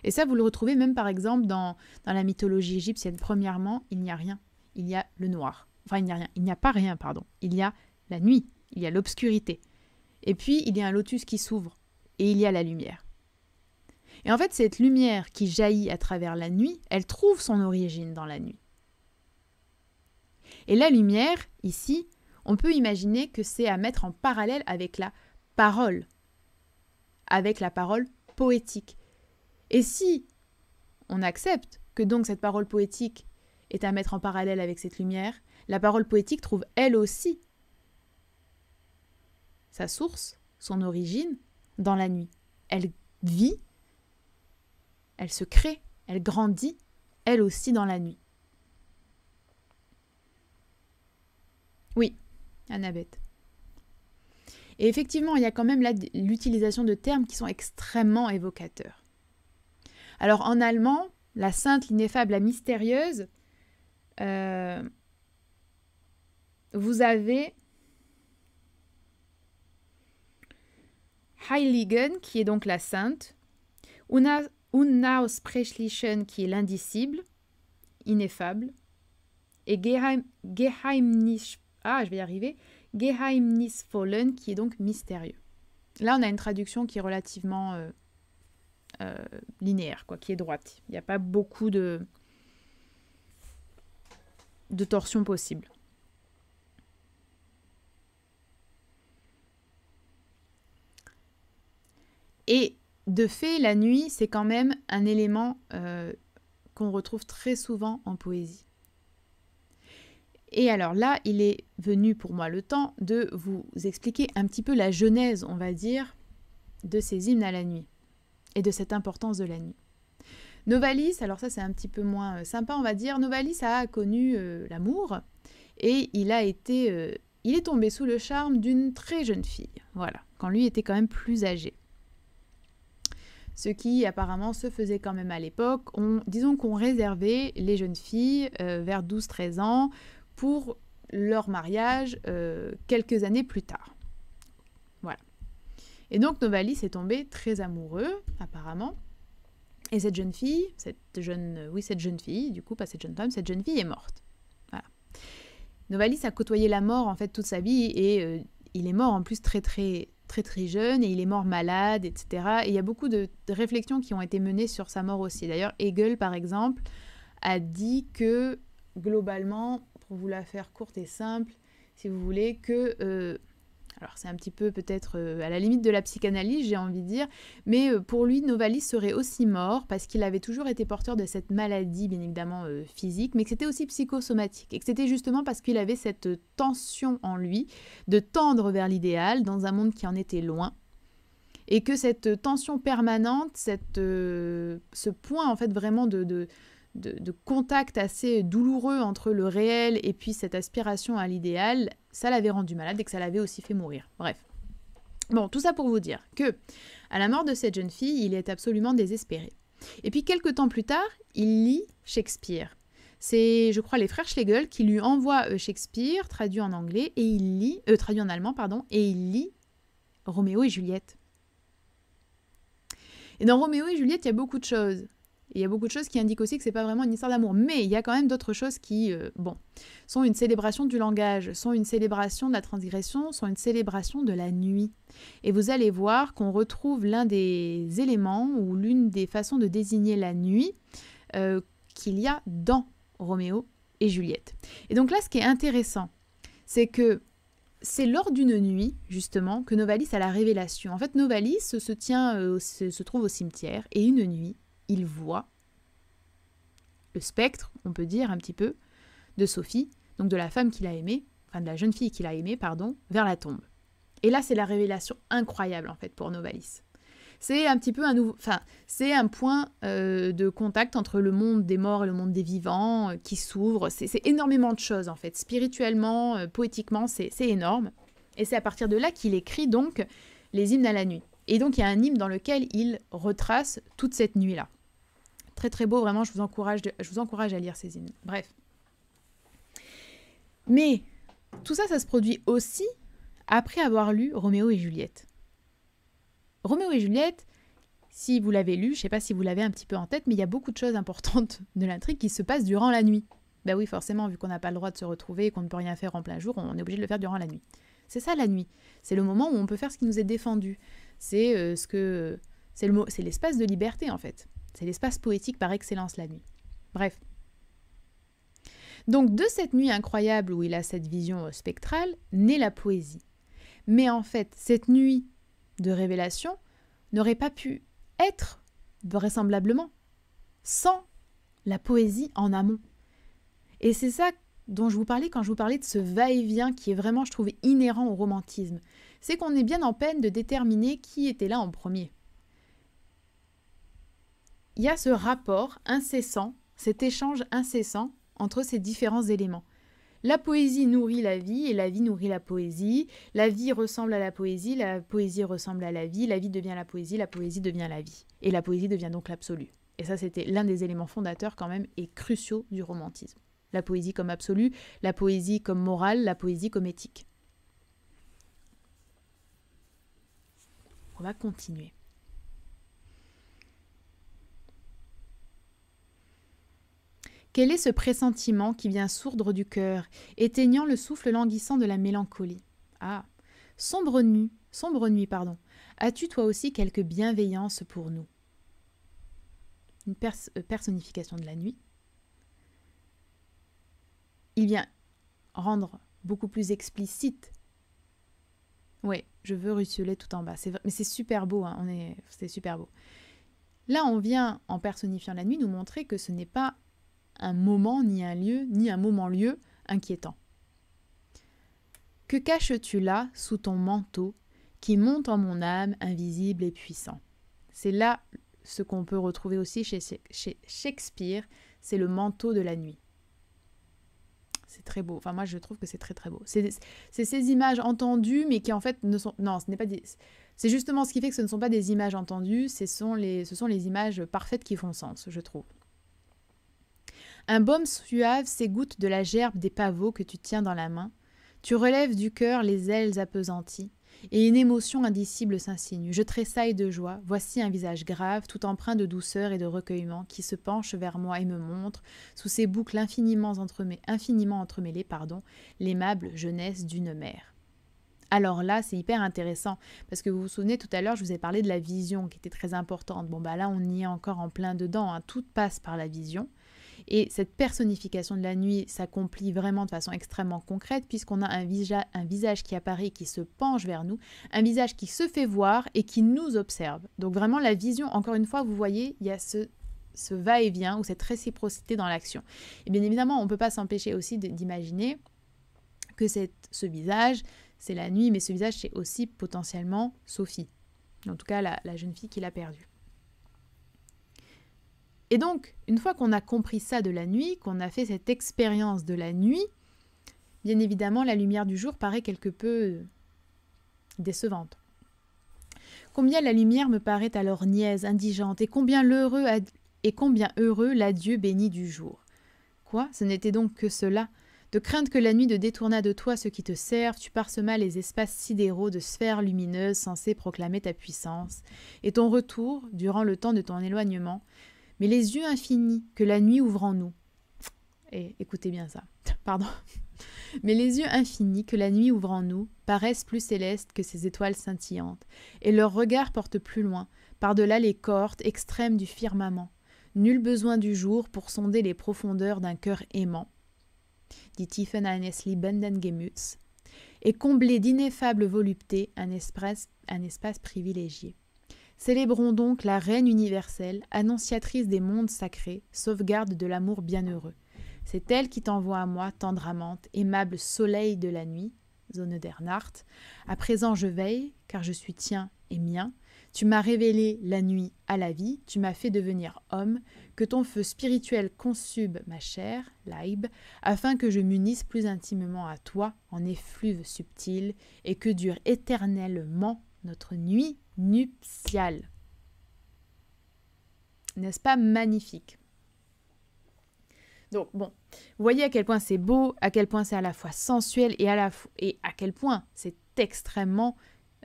Et ça, vous le retrouvez même par exemple dans, dans la mythologie égyptienne. Premièrement, il n'y a rien, il y a le noir. Enfin, il n'y a rien. Il n'y a pas rien, pardon. Il y a la nuit, il y a l'obscurité. Et puis, il y a un lotus qui s'ouvre, et il y a la lumière. Et en fait, cette lumière qui jaillit à travers la nuit, elle trouve son origine dans la nuit. Et la lumière, ici, on peut imaginer que c'est à mettre en parallèle avec la parole, avec la parole poétique. Et si on accepte que donc cette parole poétique est à mettre en parallèle avec cette lumière, la parole poétique trouve elle aussi sa source, son origine, dans la nuit. Elle vit, elle se crée, elle grandit, elle aussi dans la nuit. Oui, Annabeth. Et effectivement, il y a quand même l'utilisation de termes qui sont extrêmement évocateurs. Alors en allemand, la sainte, l'ineffable, la mystérieuse, euh, vous avez Heiligen, qui est donc la sainte, Una, qui est l'indicible, ineffable, et ah, je vais Geheimnisvollen, qui est donc mystérieux. Là, on a une traduction qui est relativement euh, euh, linéaire, quoi, qui est droite. Il n'y a pas beaucoup de, de torsions possibles. Et de fait, la nuit, c'est quand même un élément euh, qu'on retrouve très souvent en poésie. Et alors là, il est venu pour moi le temps de vous expliquer un petit peu la genèse, on va dire, de ces hymnes à la nuit et de cette importance de la nuit. Novalis, alors ça c'est un petit peu moins euh, sympa, on va dire, Novalis a connu euh, l'amour et il a été, il est tombé sous le charme d'une très jeune fille, voilà, quand lui était quand même plus âgé ce qui apparemment se faisait quand même à l'époque. disons qu'on réservait les jeunes filles euh, vers 12-13 ans pour leur mariage euh, quelques années plus tard. Voilà. Et donc Novalis est tombé très amoureux, apparemment. Et cette jeune fille, cette jeune, euh, oui, cette jeune fille, du coup, pas cette jeune femme, cette jeune fille est morte. Voilà. Novalis a côtoyé la mort en fait toute sa vie et il est mort en plus très très très très jeune et il est mort malade, etc. Et il y a beaucoup de réflexions qui ont été menées sur sa mort aussi. D'ailleurs, Hegel, par exemple, a dit que globalement, pour vous la faire courte et simple, si vous voulez, que euh, alors c'est un petit peu peut-être euh, à la limite de la psychanalyse, j'ai envie de dire, mais euh, pour lui, Novalis serait aussi mort parce qu'il avait toujours été porteur de cette maladie, bien évidemment euh, physique, mais que c'était aussi psychosomatique, et que c'était justement parce qu'il avait cette tension en lui de tendre vers l'idéal dans un monde qui en était loin, et que cette tension permanente, cette, ce point en fait vraiment de de, contact assez douloureux entre le réel et puis cette aspiration à l'idéal ça l'avait rendu malade et que ça l'avait aussi fait mourir. Bref. Bon, tout ça pour vous dire que, à la mort de cette jeune fille, il est absolument désespéré. Et puis, quelques temps plus tard, il lit Shakespeare. C'est, je crois, les frères Schlegel qui lui envoient euh, Shakespeare, traduit en anglais, et il lit, euh, traduit en allemand, pardon, et il lit Roméo et Juliette. Et dans Roméo et Juliette, il y a beaucoup de choses. Il y a beaucoup de choses qui indiquent aussi que c'est pas vraiment une histoire d'amour. Mais il y a quand même d'autres choses qui, euh, bon, sont une célébration du langage, sont une célébration de la transgression, sont une célébration de la nuit. Et vous allez voir qu'on retrouve l'un des éléments ou l'une des façons de désigner la nuit euh, qu'il y a dans Roméo et Juliette. Et donc là, ce qui est intéressant, c'est que c'est lors d'une nuit, justement, que Novalis a la révélation. En fait, Novalis se, tient, euh, se trouve au cimetière et une nuit, il voit le spectre, on peut dire un petit peu, de Sophie, donc de la femme qu'il a aimée, enfin de la jeune fille qu'il a aimée, pardon, vers la tombe. Et là, c'est la révélation incroyable en fait pour Novalis. C'est un petit peu un nouveau, enfin, c'est un point euh, de contact entre le monde des morts et le monde des vivants euh, qui s'ouvre. C'est énormément de choses en fait, spirituellement, euh, poétiquement, c'est énorme. Et c'est à partir de là qu'il écrit donc les hymnes à la nuit. Et donc il y a un hymne dans lequel il retrace toute cette nuit-là. Très très beau, vraiment, je vous encourage, je vous encourage à lire ces hymnes. Bref. Mais tout ça, ça se produit aussi après avoir lu Roméo et Juliette. Roméo et Juliette, si vous l'avez lu, je ne sais pas si vous l'avez un petit peu en tête, mais il y a beaucoup de choses importantes de l'intrigue qui se passent durant la nuit. Ben oui, forcément, vu qu'on n'a pas le droit de se retrouver et qu'on ne peut rien faire en plein jour, on est obligé de le faire durant la nuit. C'est ça la nuit. C'est le moment où on peut faire ce qui nous est défendu. C'est euh, ce que c'est l'espace de liberté en fait. C'est l'espace poétique par excellence la nuit. Bref. Donc de cette nuit incroyable où il a cette vision euh, spectrale, naît la poésie. Mais en fait, cette nuit de révélation n'aurait pas pu être, vraisemblablement, sans la poésie en amont. Et c'est ça dont je vous parlais quand je vous parlais de ce va-et-vient qui est vraiment, je trouve, inhérent au romantisme. C'est qu'on est bien en peine de déterminer qui était là en premier il y a ce rapport incessant, cet échange incessant entre ces différents éléments. La poésie nourrit la vie et la vie nourrit la poésie. La vie ressemble à la poésie, la poésie ressemble à la vie, la vie devient la poésie, la poésie devient la vie. Et la poésie devient donc l'absolu. Et ça, c'était l'un des éléments fondateurs quand même et cruciaux du romantisme. La poésie comme absolu, la poésie comme morale, la poésie comme éthique. On va continuer. Quel est ce pressentiment qui vient sourdre du cœur, éteignant le souffle languissant de la mélancolie Ah Sombre nuit, sombre nuit, pardon. As-tu toi aussi quelque bienveillance pour nous Une euh, personnification de la nuit. Il vient rendre beaucoup plus explicite. Oui, je veux ruisseler tout en bas. Mais c'est super beau, hein, on est, c'est super beau. Là, on vient, en personnifiant la nuit, nous montrer que ce n'est pas un moment, ni un lieu, ni un moment-lieu inquiétant. Que caches-tu là sous ton manteau qui monte en mon âme invisible et puissant C'est là ce qu'on peut retrouver aussi chez, chez Shakespeare, c'est le manteau de la nuit. C'est très beau. Enfin, moi, je trouve que c'est très, très beau. C'est ces images entendues, mais qui, en fait, ne sont... Non, ce n'est pas des... C'est justement ce qui fait que ce ne sont pas des images entendues, ce sont les, ce sont les images parfaites qui font sens, je trouve. Un baume suave s'égoutte de la gerbe des pavots que tu tiens dans la main. Tu relèves du cœur les ailes appesanties, et une émotion indicible s'insinue. Je tressaille de joie. Voici un visage grave, tout empreint de douceur et de recueillement, qui se penche vers moi et me montre, sous ses boucles infiniment, entremêlées, pardon, l'aimable jeunesse d'une mère. Alors là, c'est hyper intéressant parce que vous vous souvenez tout à l'heure, je vous ai parlé de la vision qui était très importante. Bon bah là, on y est encore en plein dedans. Hein. Tout passe par la vision. Et cette personnification de la nuit s'accomplit vraiment de façon extrêmement concrète puisqu'on a un, visage qui apparaît, qui se penche vers nous, un visage qui se fait voir et qui nous observe. Donc vraiment la vision, encore une fois, vous voyez, il y a ce va-et-vient ou cette réciprocité dans l'action. Et bien évidemment, on ne peut pas s'empêcher aussi d'imaginer que ce visage, c'est la nuit, mais ce visage, c'est aussi potentiellement Sophie. En tout cas, la, la jeune fille qui l'a perdue. Et donc, une fois qu'on a compris ça de la nuit, qu'on a fait cette expérience de la nuit, bien évidemment, la lumière du jour paraît quelque peu euh, décevante. Combien la lumière me paraît alors niaise, indigente, et combien l'heureux et combien heureux l'adieu béni du jour. Quoi Ce n'était donc que cela de craindre que la nuit ne détournât de toi ce qui te sert, tu parsemas les espaces sidéraux de sphères lumineuses censées proclamer ta puissance, et ton retour, durant le temps de ton éloignement, mais les yeux infinis que la nuit ouvre en nous. Et eh, écoutez bien ça, pardon. Mais les yeux infinis que la nuit ouvre en nous paraissent plus célestes que ces étoiles scintillantes, et leur regard porte plus loin, par-delà les cohortes extrêmes du firmament. Nul besoin du jour pour sonder les profondeurs d'un cœur aimant. Dit Tiffen à Annesley et combler d'ineffables voluptés un un espace privilégié. Célébrons donc la Reine universelle, annonciatrice des mondes sacrés, sauvegarde de l'amour bienheureux. C'est elle qui t'envoie à moi, tendre amante, aimable soleil de la nuit, zone d'Ernhardt. À présent je veille, car je suis tien et mien. Tu m'as révélé la nuit à la vie, tu m'as fait devenir homme, que ton feu spirituel consube ma chair, l'aïbe, afin que je m'unisse plus intimement à toi en effluve subtil, et que dure éternellement notre nuit nuptial. N'est-ce pas magnifique donc bon, vous voyez à quel point c'est beau, à quel point c'est à la fois sensuel et à, la et à quel point c'est extrêmement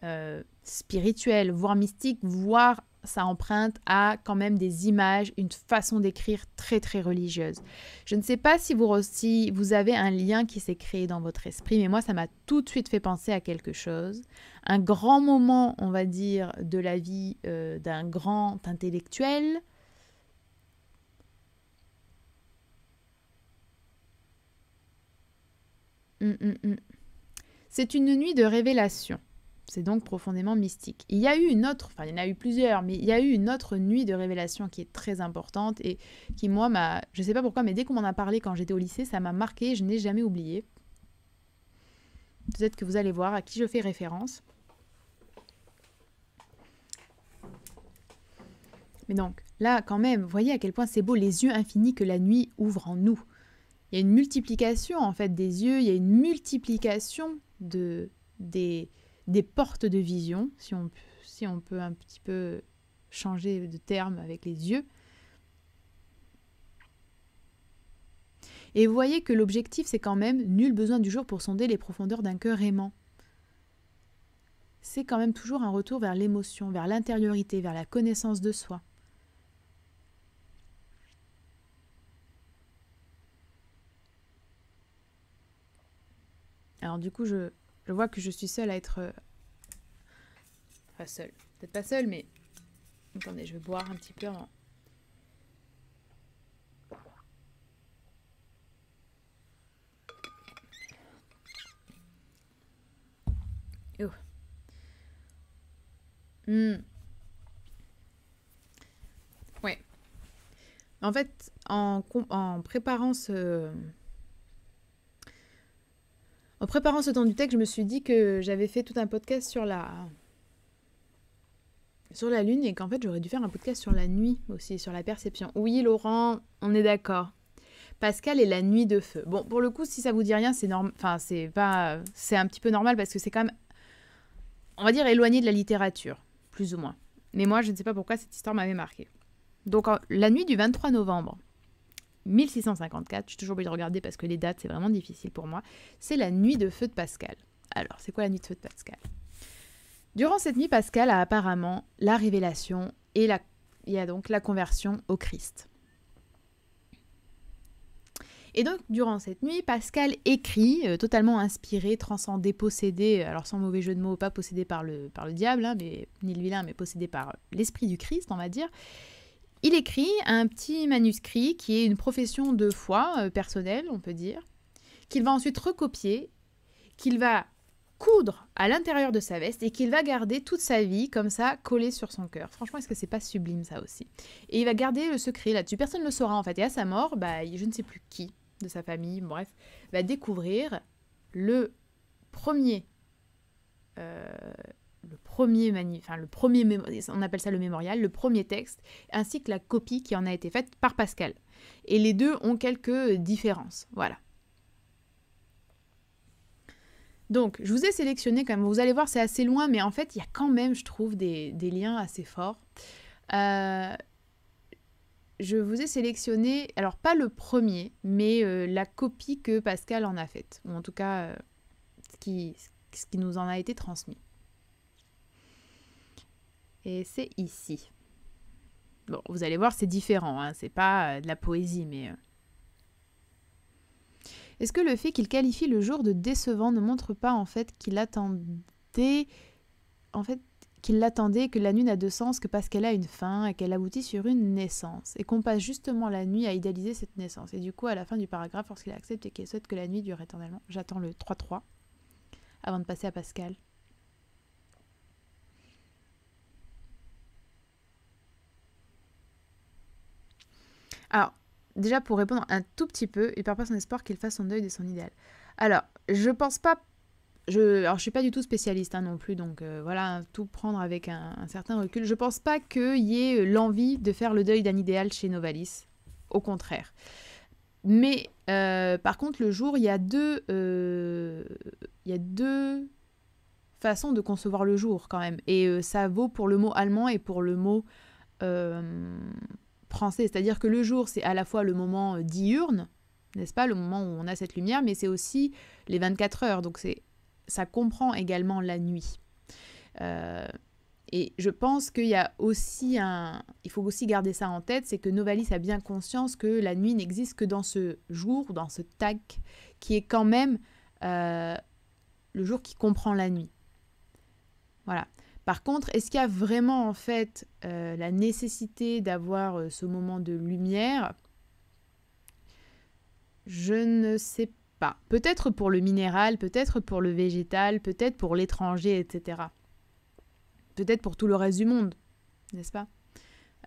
euh, spirituel, voire mystique, voire ça emprunte à quand même des images, une façon d'écrire très très religieuse. Je ne sais pas si vous, aussi vous avez un lien qui s'est créé dans votre esprit, mais moi ça m'a tout de suite fait penser à quelque chose. Un grand moment, on va dire, de la vie euh, d'un grand intellectuel, hum, hum, hum. C'est une nuit de révélation. C'est donc profondément mystique. Il y a eu une autre, enfin il y en a eu plusieurs, mais il y a eu une autre nuit de révélation qui est très importante et qui moi m'a, je sais pas pourquoi, mais dès qu'on m'en a parlé quand j'étais au lycée, ça m'a marqué, je n'ai jamais oublié. Peut-être que vous allez voir à qui je fais référence. Mais donc, là quand même, voyez à quel point c'est beau les yeux infinis que la nuit ouvre en nous. Il y a une multiplication en fait des yeux, il y a une multiplication de des des portes de vision, si on, si on peut un petit peu changer de terme avec les yeux. Et vous voyez que l'objectif, c'est quand même nul besoin du jour pour sonder les profondeurs d'un cœur aimant. C'est quand même toujours un retour vers l'émotion, vers l'intériorité, vers la connaissance de soi. Alors du coup, je je vois que je suis seule à être... Enfin, euh, seule. Peut-être pas seule, mais... Attendez, je vais boire un petit peu en. Oh. Hmm. Ouais. En fait, en, en préparant ce, en préparant ce temps du texte, je me suis dit que j'avais fait tout un podcast sur la sur la lune et qu'en fait j'aurais dû faire un podcast sur la nuit aussi, sur la perception. Oui, Laurent, on est d'accord. Pascal et la nuit de feu. Bon, pour le coup, si ça vous dit rien, c'est normal. Enfin, c'est pas, c'est un petit peu normal parce que c'est quand même, on va dire, éloigné de la littérature, plus ou moins. Mais moi, je ne sais pas pourquoi cette histoire m'avait marqué. Donc, la nuit du 23 novembre, 1654, je suis toujours obligée de regarder parce que les dates c'est vraiment difficile pour moi, c'est la nuit de feu de Pascal. Alors, c'est quoi la nuit de feu de Pascal Durant cette nuit, Pascal a apparemment la révélation et la... il y a donc la conversion au Christ. Et donc, durant cette nuit, Pascal écrit, euh, totalement inspiré, transcendé, possédé, alors sans mauvais jeu de mots, pas possédé par le, par le diable, hein, mais, ni le vilain, mais possédé par l'esprit du Christ, on va dire. Il écrit un petit manuscrit qui est une profession de foi euh, personnelle, on peut dire, qu'il va ensuite recopier, qu'il va coudre à l'intérieur de sa veste et qu'il va garder toute sa vie comme ça collé sur son cœur. Franchement, est-ce que c'est pas sublime ça aussi Et il va garder le secret là-dessus. Personne ne le saura en fait. Et à sa mort, bah, je ne sais plus qui de sa famille, bref, va découvrir le premier euh, le premier, le premier on appelle ça le mémorial, le premier texte, ainsi que la copie qui en a été faite par Pascal. Et les deux ont quelques différences. Voilà. Donc, je vous ai sélectionné quand même, vous allez voir, c'est assez loin, mais en fait, il y a quand même, je trouve, des, liens assez forts. Euh, je vous ai sélectionné, alors pas le premier, mais euh, la copie que Pascal en a faite, ou en tout cas, euh, ce qui nous en a été transmis. Et c'est ici. Bon, vous allez voir, c'est différent. Hein. C'est pas euh, de la poésie, mais. Euh. Est-ce que le fait qu'il qualifie le jour de décevant ne montre pas en fait qu'il attendait. En fait, qu'il l'attendait, que la nuit n'a de sens que parce qu'elle a une fin et qu'elle aboutit sur une naissance, et qu'on passe justement la nuit à idéaliser cette naissance. Et du coup, à la fin du paragraphe, lorsqu'il accepte et qu'il souhaite que la nuit dure éternellement, j'attends le 3-3 avant de passer à Pascal. Alors, déjà pour répondre un tout petit peu, il perd pas son espoir qu'il fasse son deuil de son idéal. Alors, je pense pas. Je, alors, je suis pas du tout spécialiste hein, non plus, donc euh, voilà, hein, tout prendre avec un, certain recul. Je pense pas qu'il y ait euh, l'envie de faire le deuil d'un idéal chez Novalis. Au contraire. Mais euh, par contre, le jour, il y a deux, il y a deux façons de concevoir le jour quand même. Et ça vaut pour le mot allemand et pour le mot français. C'est-à-dire que le jour, c'est à la fois le moment euh, diurne, n'est-ce pas, le moment où on a cette lumière, mais c'est aussi les 24 heures. Donc c'est, ça comprend également la nuit. Euh, et je pense qu'il y a aussi un, il faut aussi garder ça en tête, c'est que Novalis a bien conscience que la nuit n'existe que dans ce jour, dans ce tac, qui est quand même euh, le jour qui comprend la nuit. Voilà. Par contre, est-ce qu'il y a vraiment en fait euh, la nécessité d'avoir euh, ce moment de lumière Je ne sais pas. Peut-être pour le minéral, peut-être pour le végétal, peut-être pour l'étranger, etc. Peut-être pour tout le reste du monde, n'est-ce pas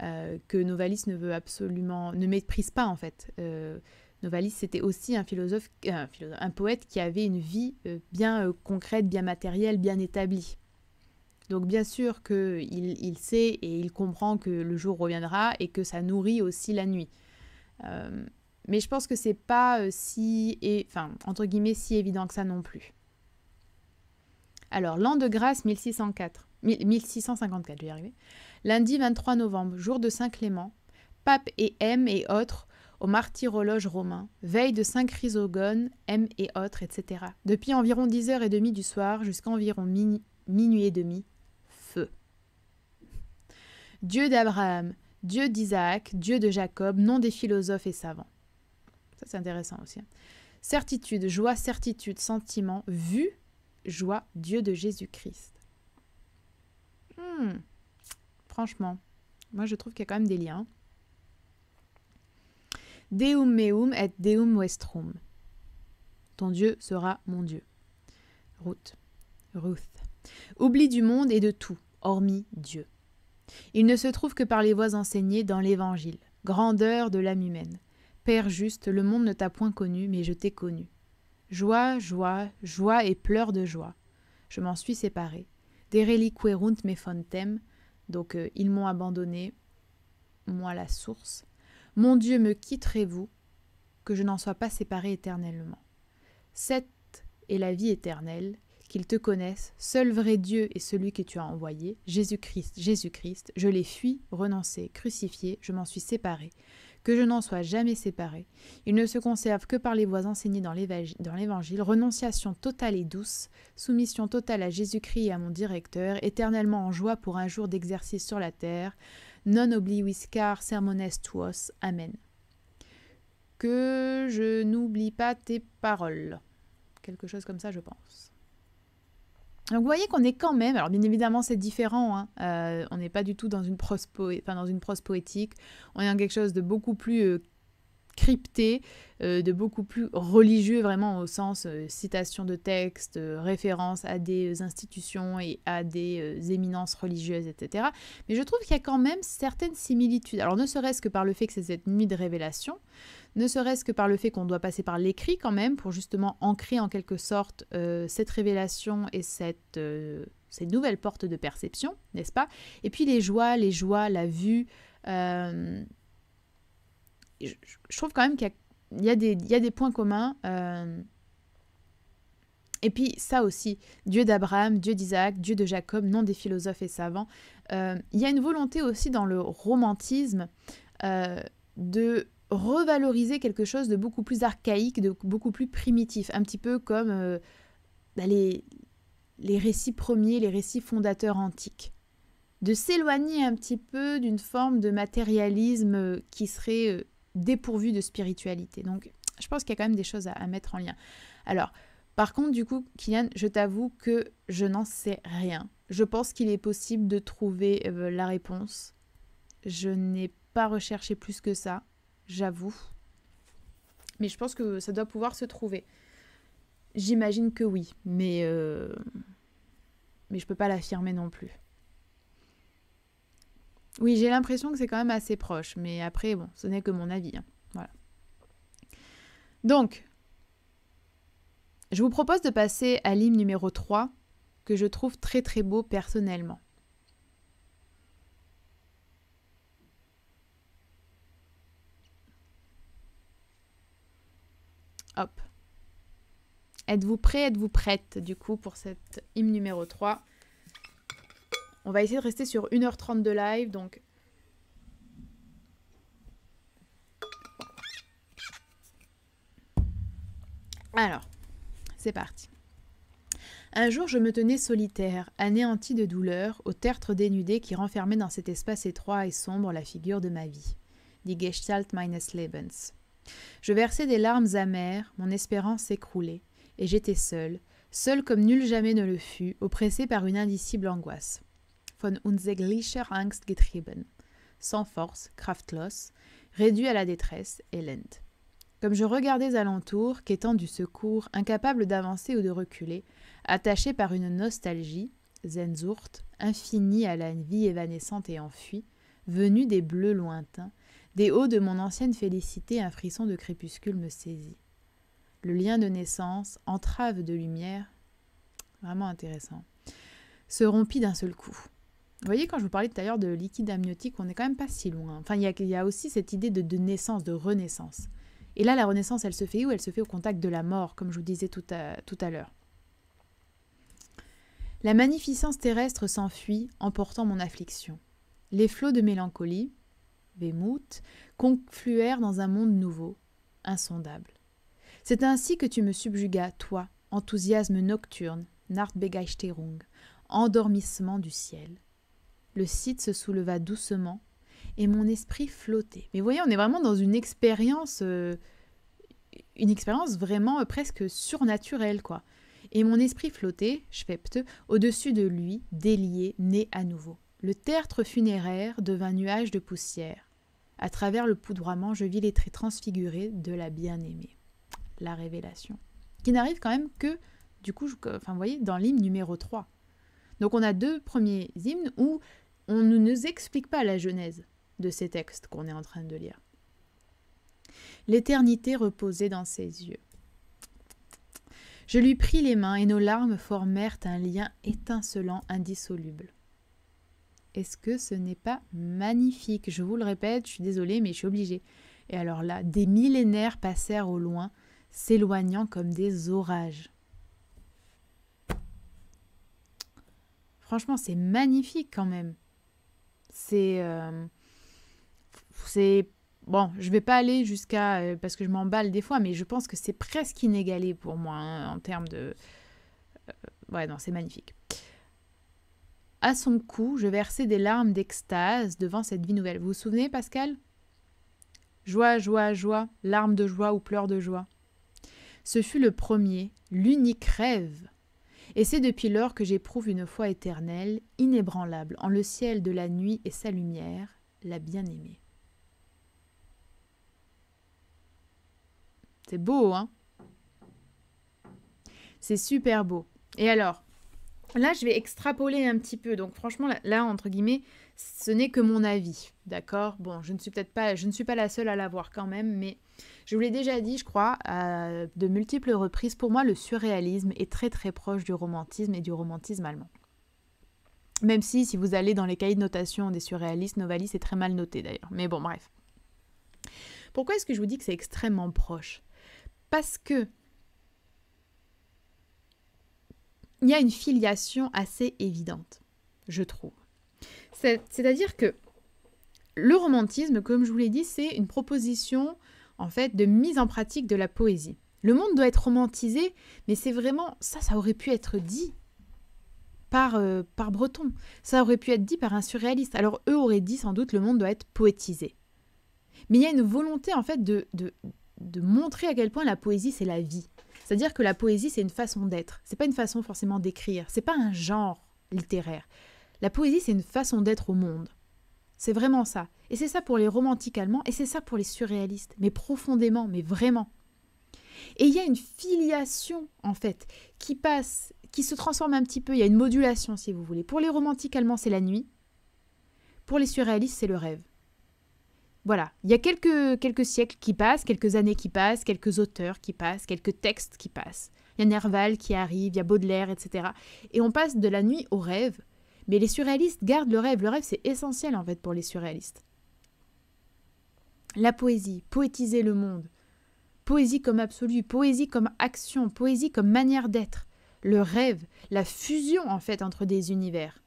euh, Que Novalis ne veut absolument, ne méprise pas en fait. Novalis, c'était aussi un philosophe, un poète qui avait une vie bien concrète, bien matérielle, bien établie. Donc bien sûr qu'il il sait et il comprend que le jour reviendra et que ça nourrit aussi la nuit. Euh, mais je pense que c'est pas euh, si, et, enfin, entre guillemets, si évident que ça non plus. Alors, l'an de grâce 1604, 1654, je vais arriver. Lundi 23 novembre, jour de Saint Clément, pape et M et autres au martyrologe romain, veille de Saint Chrysogone, M et autres, etc. Depuis environ 10h30 du soir jusqu'à environ minuit et demi, Dieu d'Abraham, Dieu d'Isaac, Dieu de Jacob, nom des philosophes et savants. Ça, c'est intéressant aussi. Hein. Certitude, joie, certitude, sentiment, vue, joie, Dieu de Jésus-Christ. Hmm. Franchement, moi je trouve qu'il y a quand même des liens. Hein. Deum meum et deum westrum. Ton Dieu sera mon Dieu. Ruth. Ruth. Oublie du monde et de tout, hormis Dieu. Il ne se trouve que par les voies enseignées dans l'Évangile. Grandeur de l'âme humaine. Père juste, le monde ne t'a point connu, mais je t'ai connu. Joie, joie, joie et pleurs de joie. Je m'en suis séparé. Dereliquerunt me fontem. Donc euh, ils m'ont abandonné, moi la source. Mon Dieu, me quitterez-vous, que je n'en sois pas séparé éternellement. Cette est la vie éternelle, qu'ils te connaissent, seul vrai Dieu est celui que tu as envoyé, Jésus-Christ, Jésus-Christ, je les fuis, renoncé, crucifié, je m'en suis séparé, que je n'en sois jamais séparé. Il ne se conserve que par les voies enseignées dans l'Évangile, renonciation totale et douce, soumission totale à Jésus-Christ et à mon directeur, éternellement en joie pour un jour d'exercice sur la terre, non car sermones tuos, Amen. Que je n'oublie pas tes paroles. Quelque chose comme ça, je pense. Donc vous voyez qu'on est quand même, alors bien évidemment c'est différent, hein. euh, on n'est pas du tout dans une prose, enfin, dans une prose poétique, on est dans quelque chose de beaucoup plus euh, crypté, euh, de beaucoup plus religieux, vraiment au sens euh, citation de texte, euh, référence à des institutions et à des éminences religieuses, etc. Mais je trouve qu'il y a quand même certaines similitudes. Alors ne serait-ce que par le fait que c'est cette nuit de révélation, ne serait-ce que par le fait qu'on doit passer par l'écrit quand même pour justement ancrer en quelque sorte cette révélation et cette ces nouvelles portes de perception, n'est-ce pas Et puis les joies, les joies, la vue, je, trouve quand même qu'il y, a des points communs. Euh. Et puis ça aussi, Dieu d'Abraham, Dieu d'Isaac, Dieu de Jacob, non des philosophes et savants. Euh, il y a une volonté aussi dans le romantisme euh, de revaloriser quelque chose de beaucoup plus archaïque, de beaucoup plus primitif, un petit peu comme bah, les, les récits premiers, les récits fondateurs antiques. De s'éloigner un petit peu d'une forme de matérialisme qui serait dépourvu de spiritualité. Donc je pense qu'il y a quand même des choses à, mettre en lien. Alors, par contre, du coup, Kylian, je t'avoue que je n'en sais rien. Je pense qu'il est possible de trouver euh, la réponse. Je n'ai pas recherché plus que ça, j'avoue. Mais je pense que ça doit pouvoir se trouver. J'imagine que oui, mais, euh... mais je peux pas l'affirmer non plus. Oui, j'ai l'impression que c'est quand même assez proche, mais après, bon, ce n'est que mon avis. Hein. Voilà. Donc, je vous propose de passer à l'hymne numéro 3, que je trouve très très beau personnellement. Hop. Êtes-vous prêt, êtes-vous prête du coup pour cet hymne numéro 3 on va essayer de rester sur 1h30 de live, donc... Alors, c'est parti. Un jour, je me tenais solitaire, anéanti de douleur, au tertre dénudé qui renfermait dans cet espace étroit et sombre la figure de ma vie. dit Gestalt meines Lebens. Je versais des larmes amères, mon espérance s'écroulait, et j'étais seule, seul comme nul jamais ne le fut, oppressée par une indicible angoisse von unsäglicher Angst getrieben, sans force, kraftlos, réduit à la détresse, elend. Comme je regardais alentour, quétant du secours, incapable d'avancer ou de reculer, attaché par une nostalgie, zenzurt », infinie à la vie évanescente et enfuie, venue des bleus lointains, des hauts de mon ancienne félicité, un frisson de crépuscule me saisit. Le lien de naissance, entrave de lumière, vraiment intéressant, se rompit d'un seul coup. Vous voyez, quand je vous parlais tout à l'heure de liquide amniotique, on n'est quand même pas si loin. Enfin, il y a, y a, aussi cette idée de, naissance, de renaissance. Et là, la renaissance, elle se fait où Elle se fait au contact de la mort, comme je vous disais tout à, l'heure. La magnificence terrestre s'enfuit, emportant mon affliction. Les flots de mélancolie, Vémout, confluèrent dans un monde nouveau, insondable. C'est ainsi que tu me subjugas, toi, enthousiasme nocturne, Nartbegeisterung, endormissement du ciel. Le site se souleva doucement et mon esprit flottait. Mais voyez, on est vraiment dans une expérience, euh, une expérience vraiment euh, presque surnaturelle, quoi. Et mon esprit flottait, je fais au-dessus de lui, délié, né à nouveau. Le tertre funéraire devint nuage de poussière. À travers le poudroiement, je vis les traits transfigurés de la bien-aimée. La révélation. Qui n'arrive quand même que, du coup, enfin, vous voyez, dans l'hymne numéro 3. Donc on a deux premiers hymnes où on ne nous explique pas la genèse de ces textes qu'on est en train de lire. L'éternité reposait dans ses yeux. Je lui pris les mains et nos larmes formèrent un lien étincelant, indissoluble. Est-ce que ce n'est pas magnifique Je vous le répète, je suis désolée, mais je suis obligée. Et alors là, des millénaires passèrent au loin, s'éloignant comme des orages. Franchement, c'est magnifique quand même. C'est. Euh, c'est. Bon, je vais pas aller jusqu'à. Euh, parce que je m'emballe des fois, mais je pense que c'est presque inégalé pour moi hein, en termes de. Euh, ouais, non, c'est magnifique. À son coup, je versais des larmes d'extase devant cette vie nouvelle. Vous vous souvenez, Pascal Joie, joie, joie, larmes de joie ou pleurs de joie. Ce fut le premier, l'unique rêve et c'est depuis lors que j'éprouve une foi éternelle, inébranlable, en le ciel de la nuit et sa lumière, la bien-aimée. C'est beau, hein C'est super beau. Et alors, là, je vais extrapoler un petit peu. Donc, franchement, là, entre guillemets, ce n'est que mon avis, d'accord Bon, je ne suis peut-être pas, je ne suis pas la seule à l'avoir quand même, mais je vous l'ai déjà dit, je crois, de multiples reprises, pour moi, le surréalisme est très très proche du romantisme et du romantisme allemand. Même si, si vous allez dans les cahiers de notation des surréalistes, Novalis est très mal noté d'ailleurs. Mais bon, bref. Pourquoi est-ce que je vous dis que c'est extrêmement proche Parce que il y a une filiation assez évidente, je trouve. C'est-à-dire que le romantisme, comme je vous l'ai dit, c'est une proposition en fait, de mise en pratique de la poésie. Le monde doit être romantisé, mais c'est vraiment ça, ça aurait pu être dit par, euh, par Breton, ça aurait pu être dit par un surréaliste. Alors eux auraient dit sans doute le monde doit être poétisé. Mais il y a une volonté en fait de, de, de montrer à quel point la poésie c'est la vie. C'est-à-dire que la poésie c'est une façon d'être, c'est pas une façon forcément d'écrire, c'est pas un genre littéraire. La poésie c'est une façon d'être au monde. C'est vraiment ça. Et c'est ça pour les romantiques allemands, et c'est ça pour les surréalistes, mais profondément, mais vraiment. Et il y a une filiation, en fait, qui passe, qui se transforme un petit peu, il y a une modulation, si vous voulez. Pour les romantiques allemands, c'est la nuit. Pour les surréalistes, c'est le rêve. Voilà, il y a quelques, quelques siècles qui passent, quelques années qui passent, quelques auteurs qui passent, quelques textes qui passent. Il y a Nerval qui arrive, il y a Baudelaire, etc. Et on passe de la nuit au rêve, mais les surréalistes gardent le rêve. Le rêve, c'est essentiel en fait pour les surréalistes. La poésie, poétiser le monde. Poésie comme absolu, poésie comme action, poésie comme manière d'être. Le rêve, la fusion en fait entre des univers.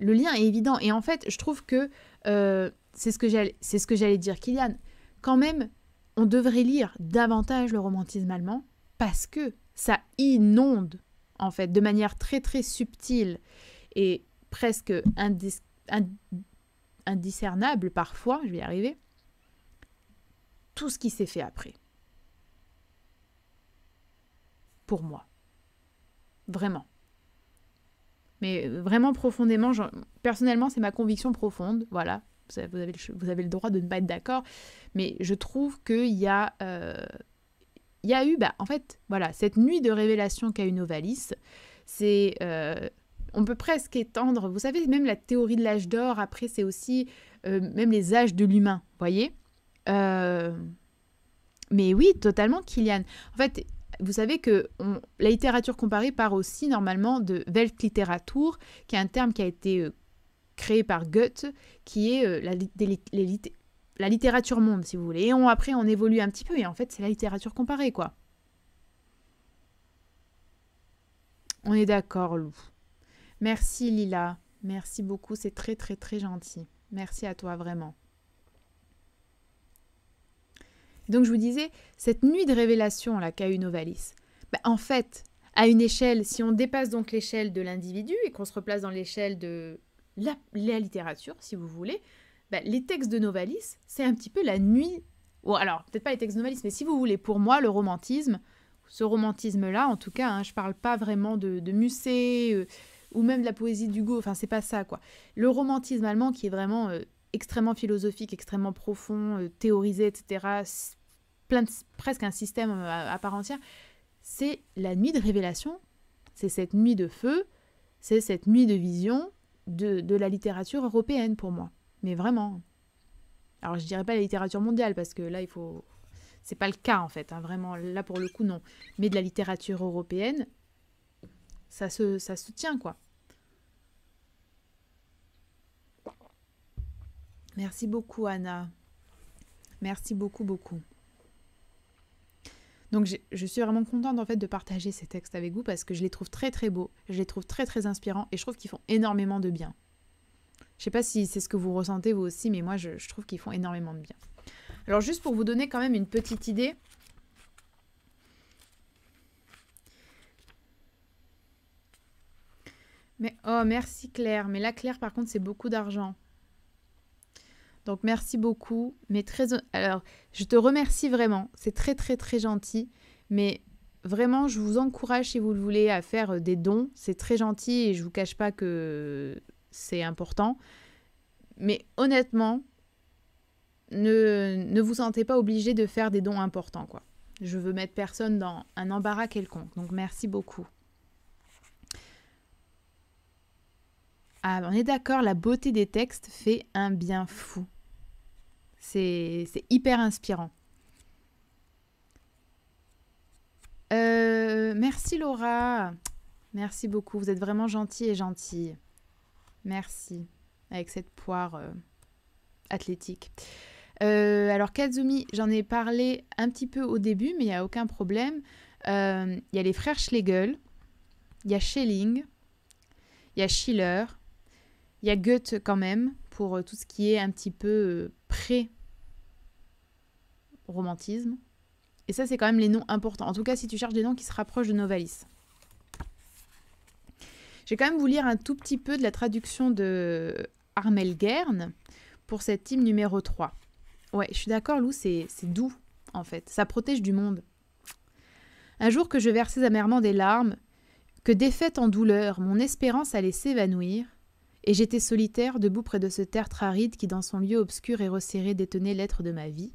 Le lien est évident. Et en fait, je trouve que euh, c'est ce que j'allais dire. Kylian, quand même, on devrait lire davantage le romantisme allemand parce que ça inonde en fait, de manière très très subtile et presque indiscernable parfois, je vais y arriver, tout ce qui s'est fait après. Pour moi. Vraiment. Mais vraiment profondément, personnellement, c'est ma conviction profonde, voilà. Vous avez, le, droit de ne pas être d'accord, mais je trouve qu'il y a... Euh, il y a eu, bah, en fait, voilà, cette nuit de révélation qu'a eu Novalis, c'est. Euh, on peut presque étendre, vous savez, même la théorie de l'âge d'or, après, c'est aussi euh, même les âges de l'humain, voyez euh, Mais oui, totalement, Kylian. En fait, vous savez que la littérature comparée part aussi normalement de Weltliteratur, qui est un terme qui a été créé par Goethe, qui est la, la littérature monde, si vous voulez. Et on, après, on évolue un petit peu, et en fait, c'est la littérature comparée, quoi. On est d'accord, Lou. Merci, Lila. Merci beaucoup, c'est très, très, très gentil. Merci à toi, vraiment. Donc, je vous disais, cette nuit de révélation, là, qu'a eu bah, en fait, à une échelle, si on dépasse donc l'échelle de l'individu et qu'on se replace dans l'échelle de la littérature, si vous voulez, bah, les textes de Novalis, c'est un petit peu la nuit. Ou alors, peut-être pas les textes de Novalis, mais si vous voulez, pour moi, le romantisme, ce romantisme-là, en tout cas, je hein, je parle pas vraiment de, de Musset euh, ou même de la poésie d'Hugo, enfin, c'est pas ça, quoi. Le romantisme allemand qui est vraiment euh, extrêmement philosophique, extrêmement profond, euh, théorisé, etc., plein de, presque un système à, à part entière, c'est la nuit de révélation, c'est cette nuit de feu, c'est cette nuit de vision de, de la littérature européenne pour moi. Mais vraiment. Alors je dirais pas la littérature mondiale parce que là il faut, c'est pas le cas en fait, hein, vraiment là pour le coup non. Mais de la littérature européenne, ça se, ça se tient quoi. Merci beaucoup Anna. Merci beaucoup beaucoup. Donc je suis vraiment contente en fait de partager ces textes avec vous parce que je les trouve très très beaux, je les trouve très très inspirants et je trouve qu'ils font énormément de bien. Je sais pas si c'est ce que vous ressentez vous aussi, mais moi je, trouve qu'ils font énormément de bien. Alors juste pour vous donner quand même une petite idée. Mais oh merci Claire, mais là Claire par contre c'est beaucoup d'argent. Donc merci beaucoup, mais très alors je te remercie vraiment, c'est très très très gentil, mais vraiment je vous encourage si vous le voulez à faire euh, des dons, c'est très gentil et je vous cache pas que c'est important. Mais honnêtement, ne, ne vous sentez pas obligé de faire des dons importants, quoi. Je veux mettre personne dans un embarras quelconque, donc merci beaucoup. Ah, on est d'accord, la beauté des textes fait un bien fou. C'est hyper inspirant. Euh, merci Laura. Merci beaucoup. Vous êtes vraiment gentil et gentille. Merci. Avec cette poire euh, athlétique. Euh, alors Kazumi, j'en ai parlé un petit peu au début, mais il n'y a aucun problème. Euh, il y a les frères Schlegel, il y a Schelling, il y a Schiller, il y a Goethe quand même, pour tout ce qui est un petit peu pré-romantisme. Et ça, c'est quand même les noms importants. En tout cas, si tu cherches des noms qui se rapprochent de Novalis. Je vais quand même vous lire un tout petit peu de la traduction de Armel Gern pour cette hymne numéro 3. Ouais, je suis d'accord, Lou, c'est doux, en fait. Ça protège du monde. Un jour que je versais amèrement des larmes, que défaite en douleur, mon espérance allait s'évanouir, et j'étais solitaire debout près de ce tertre aride qui, dans son lieu obscur et resserré, détenait l'être de ma vie.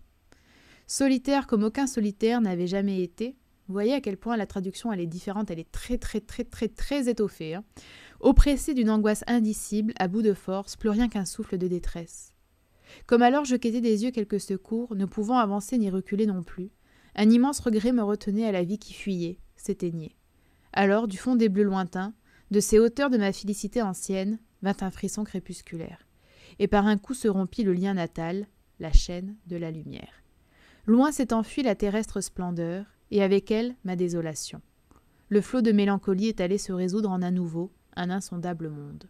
Solitaire comme aucun solitaire n'avait jamais été, vous voyez à quel point la traduction, elle est différente, elle est très très très très très étoffée. Hein. Oppressée d'une angoisse indicible, à bout de force, plus rien qu'un souffle de détresse. Comme alors je quêtais des yeux quelques secours, ne pouvant avancer ni reculer non plus, un immense regret me retenait à la vie qui fuyait, s'éteignait. Alors, du fond des bleus lointains, de ces hauteurs de ma félicité ancienne, vint un frisson crépusculaire, et par un coup se rompit le lien natal, la chaîne de la lumière. Loin s'est enfuie la terrestre splendeur, et avec elle ma désolation. Le flot de mélancolie est allé se résoudre en un nouveau, un insondable monde.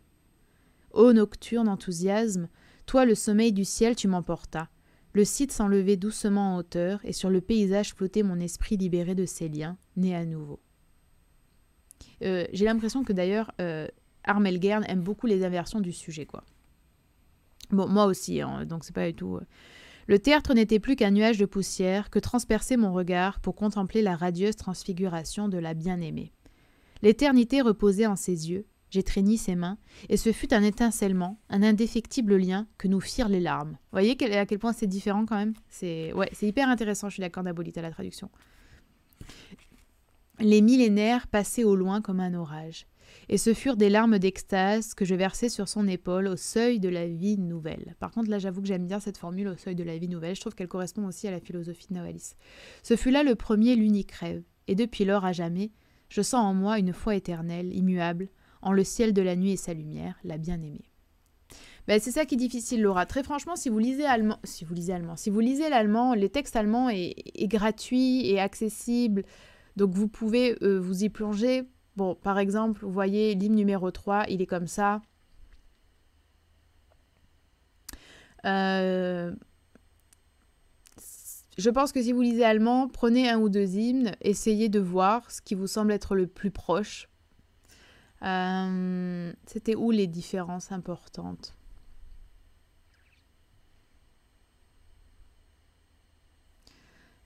Ô nocturne enthousiasme, toi le sommeil du ciel tu m'emportas. Le site s'enlevait doucement en hauteur, et sur le paysage flottait mon esprit libéré de ses liens, né à nouveau. Euh, j'ai l'impression que d'ailleurs, euh, Armel Gern aime beaucoup les inversions du sujet, quoi. Bon, moi aussi, hein, donc c'est pas du tout. Euh, le théâtre n'était plus qu'un nuage de poussière que transperçait mon regard pour contempler la radieuse transfiguration de la bien-aimée. L'éternité reposait en ses yeux, j'étreignis ses mains, et ce fut un étincellement, un indéfectible lien que nous firent les larmes. Vous voyez à quel point c'est différent quand même C'est ouais, hyper intéressant, je suis d'accord d'abolite à la traduction. Les millénaires passaient au loin comme un orage et ce furent des larmes d'extase que je versais sur son épaule au seuil de la vie nouvelle. Par contre, là, j'avoue que j'aime bien cette formule au seuil de la vie nouvelle. Je trouve qu'elle correspond aussi à la philosophie de Noëlis. Ce fut là le premier, l'unique rêve. Et depuis lors, à jamais, je sens en moi une foi éternelle, immuable, en le ciel de la nuit et sa lumière, la bien-aimée. Ben, c'est ça qui est difficile, Laura. Très franchement, si vous lisez allemand, si vous lisez allemand, si vous lisez l'allemand, les textes allemands est, gratuits gratuit et accessibles. donc vous pouvez euh, vous y plonger Bon, par exemple, vous voyez, l'hymne numéro 3, il est comme ça. Euh, je pense que si vous lisez allemand, prenez un ou deux hymnes, essayez de voir ce qui vous semble être le plus proche. Euh, c'était où les différences importantes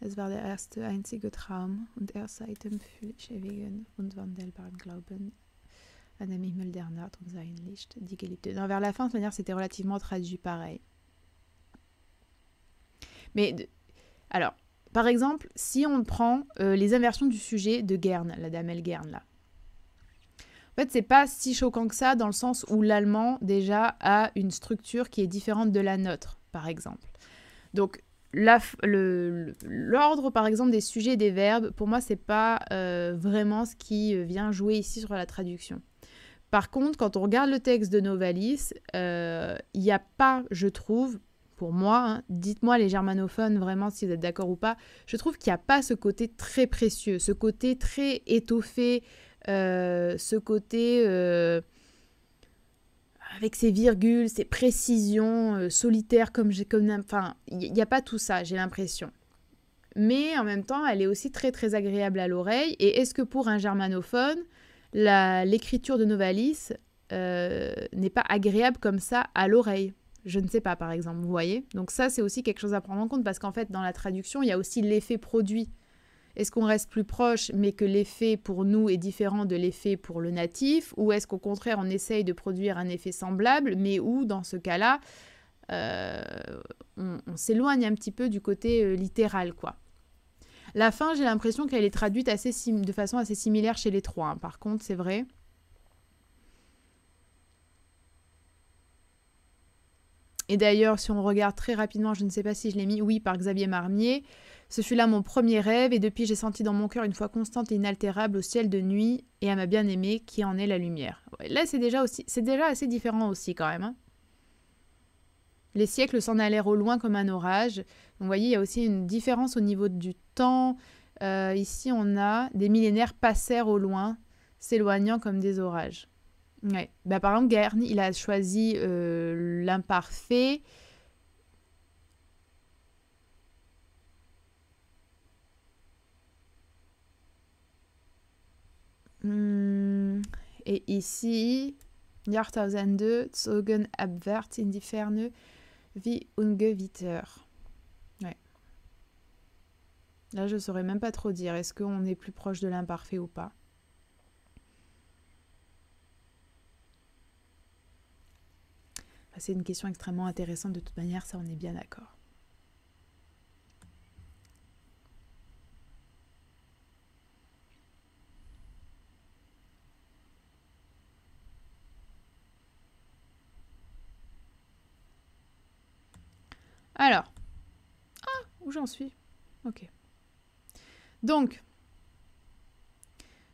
Es war der erste und er Glauben vers la fin, manière, c'était relativement traduit pareil. Mais, alors, par exemple, si on prend euh, les inversions du sujet de Gern, la dame Elgern, là. En fait, c'est pas si choquant que ça, dans le sens où l'allemand, déjà, a une structure qui est différente de la nôtre, par exemple. Donc, l'ordre, par exemple, des sujets des verbes, pour moi, c'est pas euh, vraiment ce qui euh, vient jouer ici sur la traduction. Par contre, quand on regarde le texte de Novalis, euh, il n'y a pas, je trouve, pour moi, hein, dites-moi les germanophones vraiment si vous êtes d'accord ou pas, je trouve qu'il n'y a pas ce côté très précieux, ce côté très étoffé, ce côté avec ses virgules, ses précisions euh, solitaires comme j'ai comme enfin il n'y a pas tout ça, j'ai l'impression. Mais en même temps, elle est aussi très très agréable à l'oreille et est-ce que pour un germanophone, l'écriture de Novalis euh, n'est pas agréable comme ça à l'oreille Je ne sais pas par exemple, vous voyez. Donc ça c'est aussi quelque chose à prendre en compte parce qu'en fait dans la traduction, il y a aussi l'effet produit est-ce qu'on reste plus proche, mais que l'effet pour nous est différent de l'effet pour le natif Ou est-ce qu'au contraire, on essaye de produire un effet semblable, mais où, dans ce cas-là, euh, on, s'éloigne un petit peu du côté euh, littéral, quoi. La fin, j'ai l'impression qu'elle est traduite de façon assez similaire chez les trois. Hein. Par contre, c'est vrai. Et d'ailleurs, si on regarde très rapidement, je ne sais pas si je l'ai mis, oui, par Xavier Marmier, ce fut là mon premier rêve et depuis j'ai senti dans mon cœur une foi constante et inaltérable au ciel de nuit et à ma bien-aimée qui en est la lumière. là c'est déjà aussi c'est déjà assez différent aussi quand même. Hein. les siècles s'en allèrent au loin comme un orage. vous voyez, il y a aussi une différence au niveau du temps. Euh, ici, on a des millénaires passèrent au loin, s'éloignant comme des orages. Bah, par exemple, Guerne, il a choisi euh, l'imparfait. Hmm. Et ici, Jahrtausende zogen abwärts in die Ferne wie Ouais. Là, je saurais même pas trop dire. Est-ce qu'on est plus proche de l'imparfait ou pas bah, C'est une question extrêmement intéressante de toute manière, ça on est bien d'accord. Alors. Ah, où j'en suis Ok. Donc,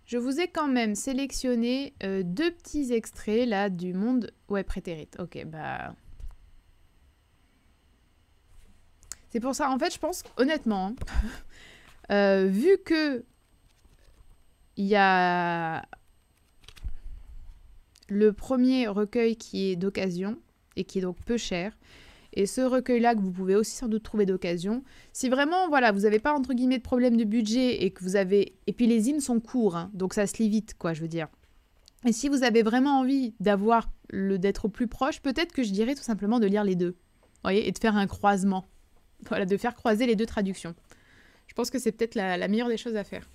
je vous ai quand même sélectionné euh, deux petits extraits là du monde. Ouais, prétérite. Ok, bah. C'est pour ça, en fait, je pense, honnêtement, hein, euh, vu que il y a le premier recueil qui est d'occasion et qui est donc peu cher, et ce recueil-là que vous pouvez aussi sans doute trouver d'occasion. Si vraiment, voilà, vous n'avez pas entre guillemets de problème de budget et que vous avez... Et puis les hymnes sont courts, hein, donc ça se lit vite, quoi, je veux dire. Et si vous avez vraiment envie d'avoir le d'être au plus proche, peut-être que je dirais tout simplement de lire les deux. Voyez, et de faire un croisement. Voilà, de faire croiser les deux traductions. Je pense que c'est peut-être la, la meilleure des choses à faire.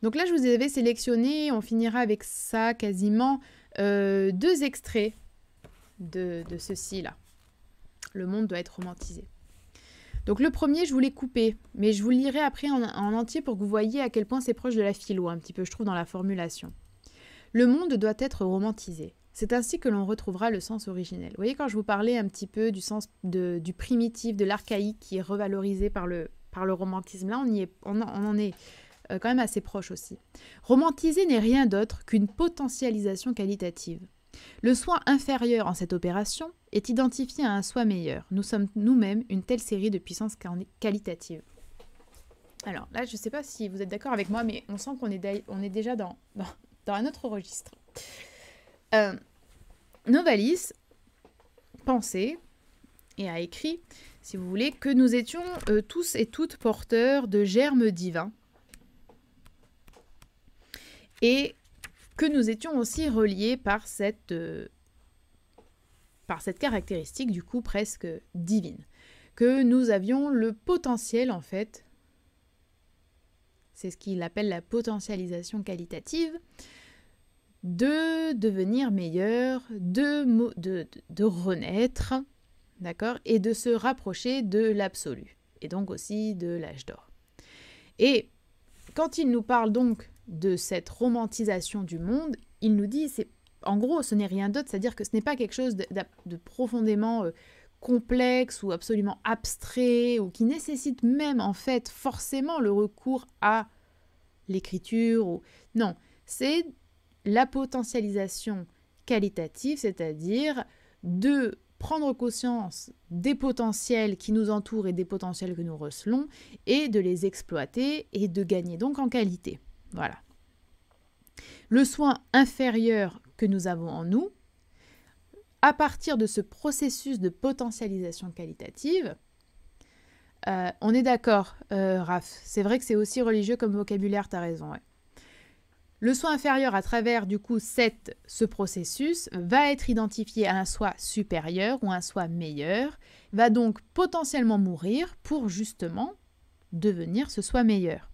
Donc là, je vous avais sélectionné, on finira avec ça quasiment, euh, deux extraits de, de ceci-là. Le monde doit être romantisé. Donc le premier, je vous l'ai coupé, mais je vous lirai après en, entier pour que vous voyez à quel point c'est proche de la philo, un petit peu, je trouve, dans la formulation. Le monde doit être romantisé. C'est ainsi que l'on retrouvera le sens originel. Vous voyez, quand je vous parlais un petit peu du sens de, du primitif, de l'archaïque qui est revalorisé par le, par le romantisme, là, on, y est, on en est euh, quand même assez proche aussi. Romantiser n'est rien d'autre qu'une potentialisation qualitative. Le soin inférieur en cette opération est identifié à un soi meilleur. Nous sommes nous-mêmes une telle série de puissances qualitatives. Alors là, je ne sais pas si vous êtes d'accord avec moi, mais on sent qu'on est, déjà dans, un autre registre. Euh, Novalis pensait et a écrit, si vous voulez, que nous étions euh, tous et toutes porteurs de germes divins et que nous étions aussi reliés par cette, euh, par cette caractéristique du coup presque divine, que nous avions le potentiel en fait, c'est ce qu'il appelle la potentialisation qualitative, de devenir meilleur, de, de, de renaître, d'accord, et de se rapprocher de l'absolu, et donc aussi de l'âge d'or. Et quand il nous parle donc de cette romantisation du monde, il nous dit, c'est en gros, ce n'est rien d'autre, c'est-à-dire que ce n'est pas quelque chose de, profondément euh, complexe ou absolument abstrait ou qui nécessite même en fait forcément le recours à l'écriture. Ou... Non, c'est la potentialisation qualitative, c'est-à-dire de prendre conscience des potentiels qui nous entourent et des potentiels que nous recelons et de les exploiter et de gagner donc en qualité. Voilà. Le soin inférieur que nous avons en nous, à partir de ce processus de potentialisation qualitative, euh, on est d'accord, euh, Raph, c'est vrai que c'est aussi religieux comme vocabulaire, tu as raison. Le soi inférieur, à travers du coup cette, ce processus, va être identifié à un soi supérieur ou un soi meilleur, va donc potentiellement mourir pour justement devenir ce soi meilleur.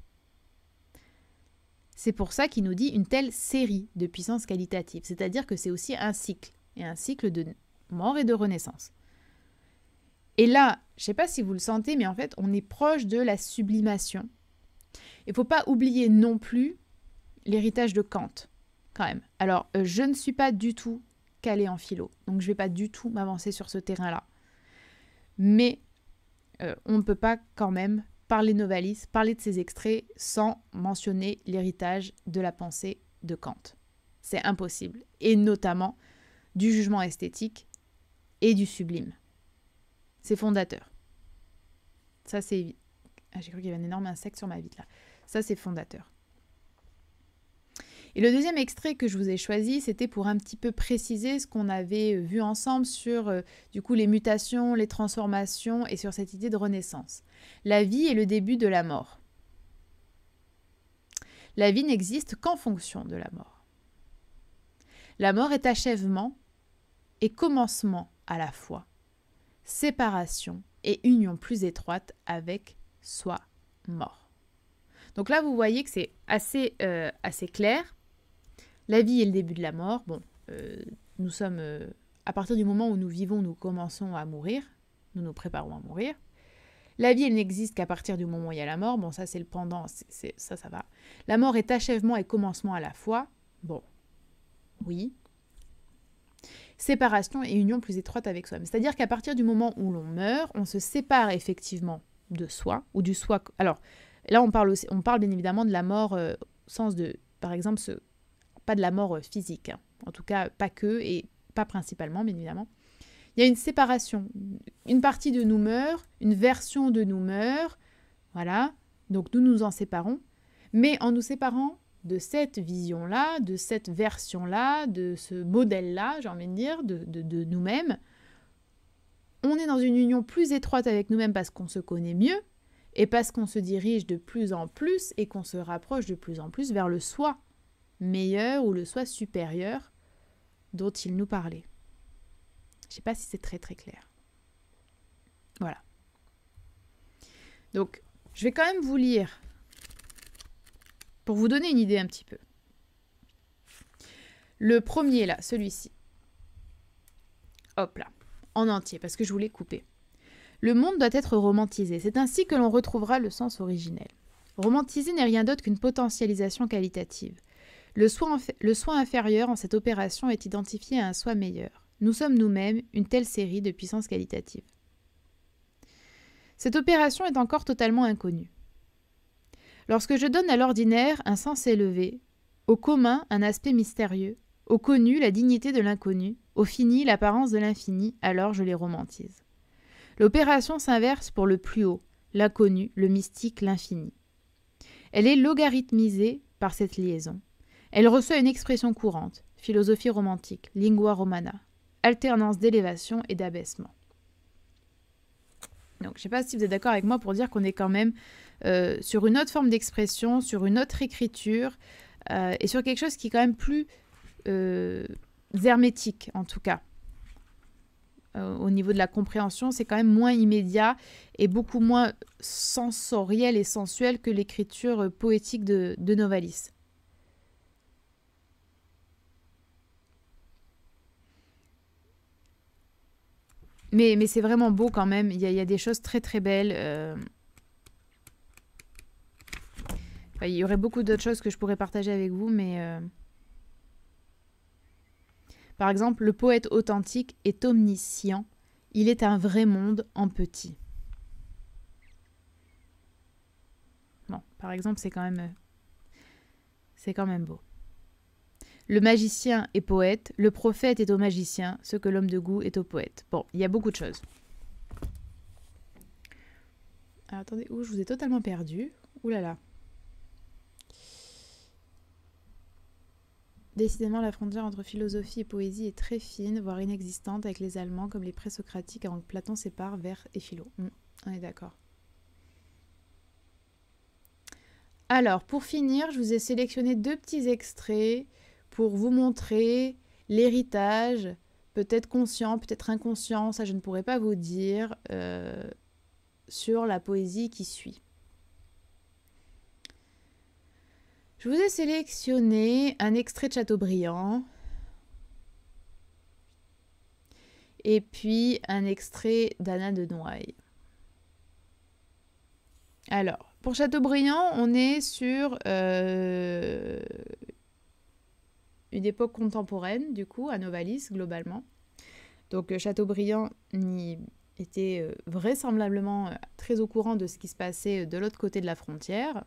C'est pour ça qu'il nous dit une telle série de puissances qualitatives, c'est-à-dire que c'est aussi un cycle, et un cycle de mort et de renaissance. Et là, je ne sais pas si vous le sentez, mais en fait, on est proche de la sublimation. Il ne faut pas oublier non plus l'héritage de Kant, quand même. Alors, euh, je ne suis pas du tout calée en philo, donc je ne vais pas du tout m'avancer sur ce terrain-là. Mais euh, on ne peut pas quand même parler de Novalis, parler de ses extraits sans mentionner l'héritage de la pensée de Kant. C'est impossible, et notamment du jugement esthétique et du sublime. C'est fondateur. Ça, c'est... Ah, j'ai cru qu'il y avait un énorme insecte sur ma vie là. Ça, c'est fondateur. Et le deuxième extrait que je vous ai choisi, c'était pour un petit peu préciser ce qu'on avait euh, vu ensemble sur euh, du coup les mutations, les transformations et sur cette idée de renaissance. La vie est le début de la mort. La vie n'existe qu'en fonction de la mort. La mort est achèvement et commencement à la fois, séparation et union plus étroite avec soi mort. Donc là, vous voyez que c'est assez euh, clair. La vie est le début de la mort. Bon, euh, nous sommes. Euh, à partir du moment où nous vivons, nous commençons à mourir. Nous nous préparons à mourir. La vie, elle n'existe qu'à partir du moment où il y a la mort. Bon, ça, c'est le pendant. ça, ça va. La mort est achèvement et commencement à la fois. Bon, oui. Séparation et union plus étroite avec soi cest C'est-à-dire qu'à partir du moment où l'on meurt, on se sépare effectivement de soi ou du soi. Alors, là, on parle, aussi, on parle bien évidemment de la mort euh, au sens de, par exemple, ce de la mort euh, physique, hein. en tout cas pas que, et pas principalement, bien évidemment. Il y a une séparation. Une partie de nous meurt, une version de nous meurt, voilà, donc nous nous en séparons, mais en nous séparant de cette vision-là, de cette version-là, de ce modèle-là, j'ai envie de dire, de, de nous-mêmes, on est dans une union plus étroite avec nous-mêmes parce qu'on se connaît mieux et parce qu'on se dirige de plus en plus et qu'on se rapproche de plus en plus vers le soi, meilleur ou le soi supérieur dont il nous parlait. Je ne sais pas si c'est très très clair. Voilà. Donc, je vais quand même vous lire pour vous donner une idée un petit peu. Le premier là, celui-ci. Hop là, en entier, parce que je voulais couper. Le monde doit être romantisé. C'est ainsi que l'on retrouvera le sens originel. Romantiser n'est rien d'autre qu'une potentialisation qualitative. Le soi, inférieur en cette opération est identifié à un soi meilleur. Nous sommes nous-mêmes une telle série de puissances qualitatives. Cette opération est encore totalement inconnue. Lorsque je donne à l'ordinaire un sens élevé, au commun un aspect mystérieux, au connu la dignité de l'inconnu, au fini l'apparence de l'infini, alors je les romantise. L'opération s'inverse pour le plus haut, l'inconnu, le mystique, l'infini. Elle est logarithmisée par cette liaison. Elle reçoit une expression courante, philosophie romantique, lingua romana, alternance d'élévation et d'abaissement. Donc je ne sais pas si vous êtes d'accord avec moi pour dire qu'on est quand même euh, sur une autre forme d'expression, sur une autre écriture, euh, et sur quelque chose qui est quand même plus euh, hermétique en tout cas. au niveau de la compréhension, c'est quand même moins immédiat et beaucoup moins sensoriel et sensuel que l'écriture poétique de Novalis. Mais, c'est vraiment beau quand même. Il y, a, des choses très très belles. Euh. il y aurait beaucoup d'autres choses que je pourrais partager avec vous, mais... Euh. Par exemple, le poète authentique est omniscient. Il est un vrai monde en petit. Bon, par exemple, c'est quand même... Euh, c'est quand même beau. Le magicien est poète, le prophète est au magicien, ce que l'homme de goût est au poète. Bon, il y a beaucoup de choses. Alors, attendez, où je vous ai totalement perdu. Ouh là là. Décidément, la frontière entre philosophie et poésie est très fine, voire inexistante avec les Allemands, comme les présocratiques, avant que Platon sépare vers et philo. Hmm, on est d'accord. Alors, pour finir, je vous ai sélectionné deux petits extraits pour vous montrer l'héritage, peut-être conscient, peut-être inconscient, ça je ne pourrais pas vous dire, euh, sur la poésie qui suit. Je vous ai sélectionné un extrait de Chateaubriand et puis un extrait d'Anna de Noailles. Alors, pour Chateaubriand, on est sur euh, une époque contemporaine, du coup, à Novalis, globalement. Donc euh, Chateaubriand n'y était euh, vraisemblablement euh, très au courant de ce qui se passait de l'autre côté de la frontière.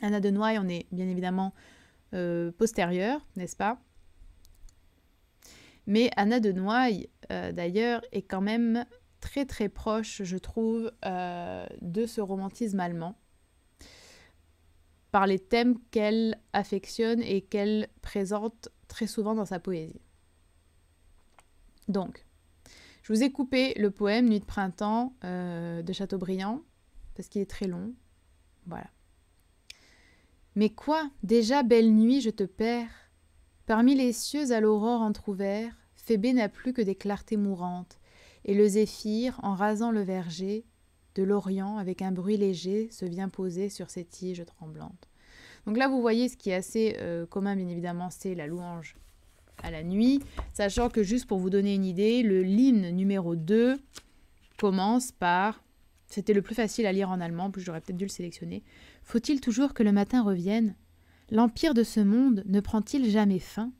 Anna de Noailles en est bien évidemment postérieure, n'est-ce pas Mais Anna de Noailles, d'ailleurs, est quand même très très proche, je trouve, de ce romantisme allemand par les thèmes qu'elle affectionne et qu'elle présente très souvent dans sa poésie. Donc, je vous ai coupé le poème Nuit de printemps euh, de Chateaubriand, parce qu'il est très long. Voilà. Mais quoi, déjà belle nuit, je te perds. Parmi les cieux à l'aurore entr'ouvert, Phébé n'a plus que des clartés mourantes, et le zéphyr, en rasant le verger, de l'Orient avec un bruit léger se vient poser sur ses tiges tremblantes. Donc là, vous voyez ce qui est assez euh, commun, bien évidemment, c'est la louange à la nuit, sachant que juste pour vous donner une idée, le hymne numéro 2 commence par... C'était le plus facile à lire en allemand, plus j'aurais peut-être dû le sélectionner. Faut-il toujours que le matin revienne L'empire de ce monde ne prend-il jamais fin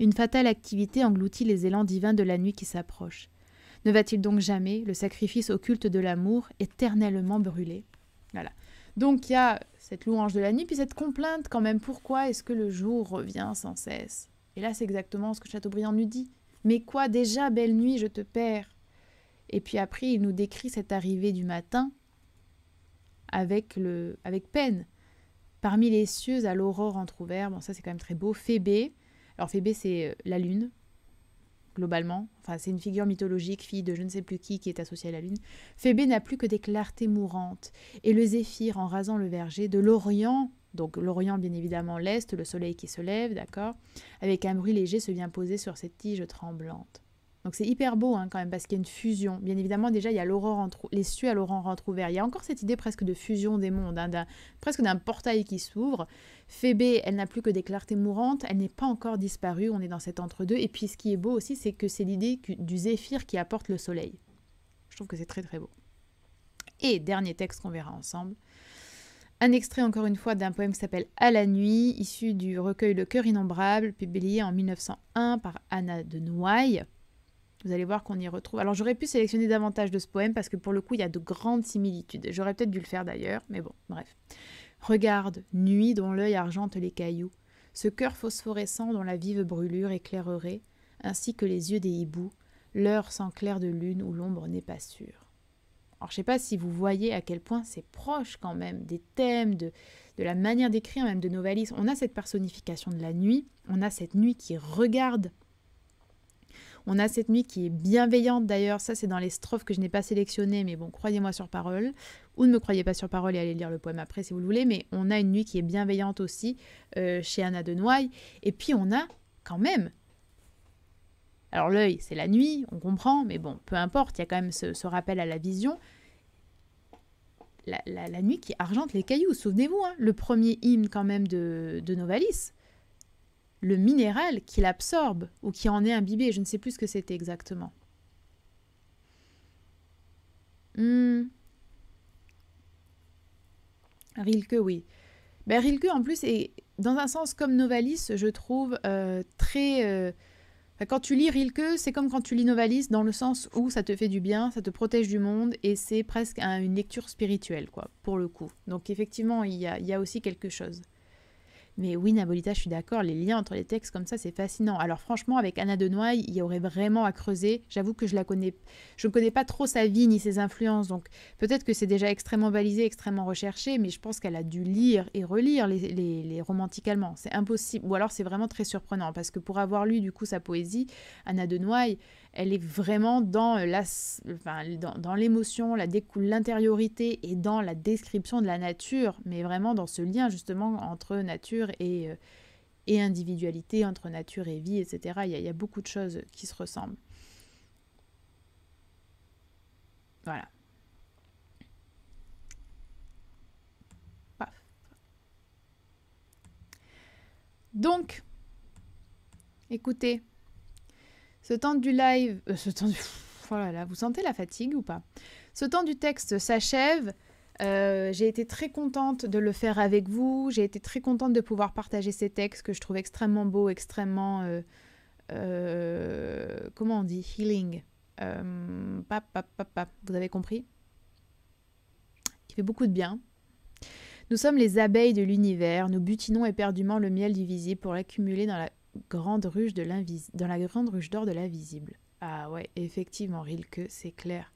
Une fatale activité engloutit les élans divins de la nuit qui s'approche. Ne va-t-il donc jamais, le sacrifice au culte de l'amour, éternellement brûlé Voilà. Donc il y a cette louange de la nuit, puis cette complainte quand même, pourquoi est-ce que le jour revient sans cesse Et là, c'est exactement ce que Chateaubriand nous dit. Mais quoi déjà, belle nuit, je te perds Et puis après, il nous décrit cette arrivée du matin avec, le, avec peine. Parmi les cieux, à l'aurore entr'ouverte, bon ça c'est quand même très beau, Phébé, alors Phébé c'est euh, la lune, globalement, enfin c'est une figure mythologique, fille de je ne sais plus qui qui est associée à la lune, Phébé n'a plus que des clartés mourantes, et le zéphyr en rasant le verger de l'Orient, donc l'Orient bien évidemment l'Est, le soleil qui se lève, d'accord, avec un bruit léger se vient poser sur cette tige tremblante. Donc c'est hyper beau hein, quand même parce qu'il y a une fusion. Bien évidemment, déjà il y a l'aurore entre les cieux à l'aurore ouvert. Il y a encore cette idée presque de fusion des mondes, hein, presque d'un portail qui s'ouvre. Phébé, elle n'a plus que des clartés mourantes, elle n'est pas encore disparue. On est dans cet entre-deux. Et puis ce qui est beau aussi, c'est que c'est l'idée du zéphyr qui apporte le soleil. Je trouve que c'est très très beau. Et dernier texte qu'on verra ensemble. Un extrait encore une fois d'un poème qui s'appelle À la nuit, issu du recueil Le cœur innombrable, publié en 1901 par Anna de Noailles. Vous allez voir qu'on y retrouve. Alors j'aurais pu sélectionner davantage de ce poème parce que pour le coup, il y a de grandes similitudes. J'aurais peut-être dû le faire d'ailleurs, mais bon, bref. Regarde, nuit dont l'œil argente les cailloux, ce cœur phosphorescent dont la vive brûlure éclairerait, ainsi que les yeux des hiboux, l'heure sans clair de lune où l'ombre n'est pas sûre. Alors je sais pas si vous voyez à quel point c'est proche quand même des thèmes, de, de la manière d'écrire même de Novalis. On a cette personnification de la nuit, on a cette nuit qui regarde on a cette nuit qui est bienveillante d'ailleurs, ça c'est dans les strophes que je n'ai pas sélectionnées, mais bon, croyez-moi sur parole, ou ne me croyez pas sur parole et allez lire le poème après si vous le voulez, mais on a une nuit qui est bienveillante aussi euh, chez Anna de Noailles, et puis on a quand même... Alors l'œil, c'est la nuit, on comprend, mais bon, peu importe, il y a quand même ce, rappel à la vision. La, nuit qui argente les cailloux, souvenez-vous, hein, le premier hymne quand même de, de Novalis le minéral qu'il absorbe ou qui en est imbibé. Je ne sais plus ce que c'était exactement. Hmm. Rilke, oui. Ben, Rilke, en plus, est dans un sens comme Novalis, je trouve euh, très. Euh, quand tu lis Rilke, c'est comme quand tu lis Novalis, dans le sens où ça te fait du bien, ça te protège du monde, et c'est presque une lecture spirituelle, quoi, pour le coup. Donc, effectivement, il y a aussi quelque chose. Mais oui, Nabolita, je suis d'accord, les liens entre les textes comme ça, c'est fascinant. Alors franchement, avec Anna Noailles, il y aurait vraiment à creuser. J'avoue que je la connais, je ne connais pas trop sa vie ni ses influences, donc peut-être que c'est déjà extrêmement balisé, extrêmement recherché, mais je pense qu'elle a dû lire et relire les, les, romantiques allemands. C'est impossible, ou alors c'est vraiment très surprenant, parce que pour avoir lu du coup sa poésie, Anna Noailles elle est vraiment dans la, enfin, dans, l'émotion, la l'intériorité et dans la description de la nature, mais vraiment dans ce lien justement entre nature euh, et, individualité, entre nature et vie, etc. Il y, a, beaucoup de choses qui se ressemblent. Voilà. Paf. Donc, écoutez, ce temps du live, euh, ce temps Voilà, oh vous sentez la fatigue ou pas Ce temps du texte s'achève. Euh, j'ai été très contente de le faire avec vous. J'ai été très contente de pouvoir partager ces textes que je trouve extrêmement beaux, extrêmement... Euh, euh, comment on dit Healing. Pap, pap, pap, vous avez compris Qui fait beaucoup de bien. Nous sommes les abeilles de l'univers. Nous butinons éperdument le miel du visible pour l'accumuler dans la grande ruche de dans la grande ruche d'or de l'invisible. Ah ouais, effectivement, Rilke, c'est clair.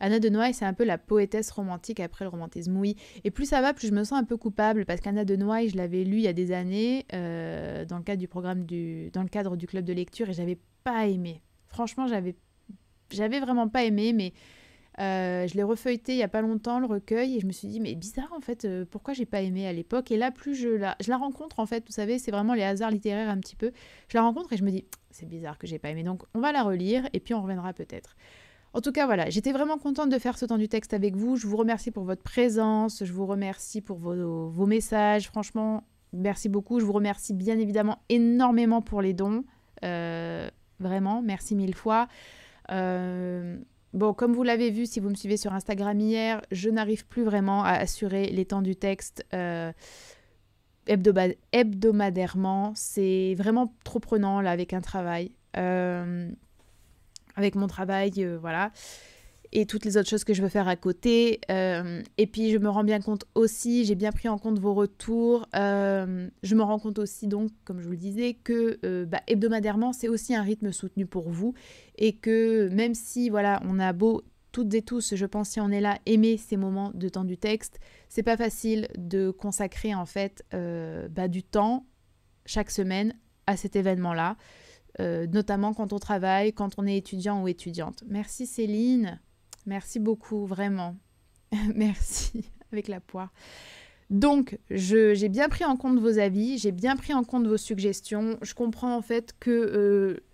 Anna de Noailles, c'est un peu la poétesse romantique après le romantisme, oui. Et plus ça va, plus je me sens un peu coupable, parce qu'Anna de Noailles, je l'avais lu il y a des années, euh, dans, le cadre du programme du, dans le cadre du club de lecture, et j'avais pas aimé. Franchement, j'avais, j'avais vraiment pas aimé, mais euh, je l'ai refeuilleté il y a pas longtemps, le recueil, et je me suis dit, mais bizarre en fait, euh, pourquoi j'ai pas aimé à l'époque Et là, plus je la, je la rencontre en fait, vous savez, c'est vraiment les hasards littéraires un petit peu. Je la rencontre et je me dis, c'est bizarre que j'ai pas aimé. Donc on va la relire et puis on reviendra peut-être. En tout cas, voilà, j'étais vraiment contente de faire ce temps du texte avec vous. Je vous remercie pour votre présence, je vous remercie pour vos, messages. Franchement, merci beaucoup. Je vous remercie bien évidemment énormément pour les dons. Euh, vraiment, merci mille fois. Euh, bon, comme vous l'avez vu, si vous me suivez sur Instagram hier, je n'arrive plus vraiment à assurer les temps du texte euh, hebdomadairement. C'est vraiment trop prenant là avec un travail avec mon travail, euh, voilà, et toutes les autres choses que je veux faire à côté. Euh, et puis je me rends bien compte aussi, j'ai bien pris en compte vos retours. Euh, je me rends compte aussi donc, comme je vous le disais, que bah, hebdomadairement c'est aussi un rythme soutenu pour vous et que même si voilà, on a beau toutes et tous, je pense, si on est là, aimer ces moments de temps du texte, c'est pas facile de consacrer en fait bah, du temps chaque semaine à cet événement-là. Euh, notamment quand on travaille, quand on est étudiant ou étudiante. Merci Céline, merci beaucoup, vraiment. merci, avec la poire. Donc, j'ai bien pris en compte vos avis, j'ai bien pris en compte vos suggestions. Je comprends en fait que euh,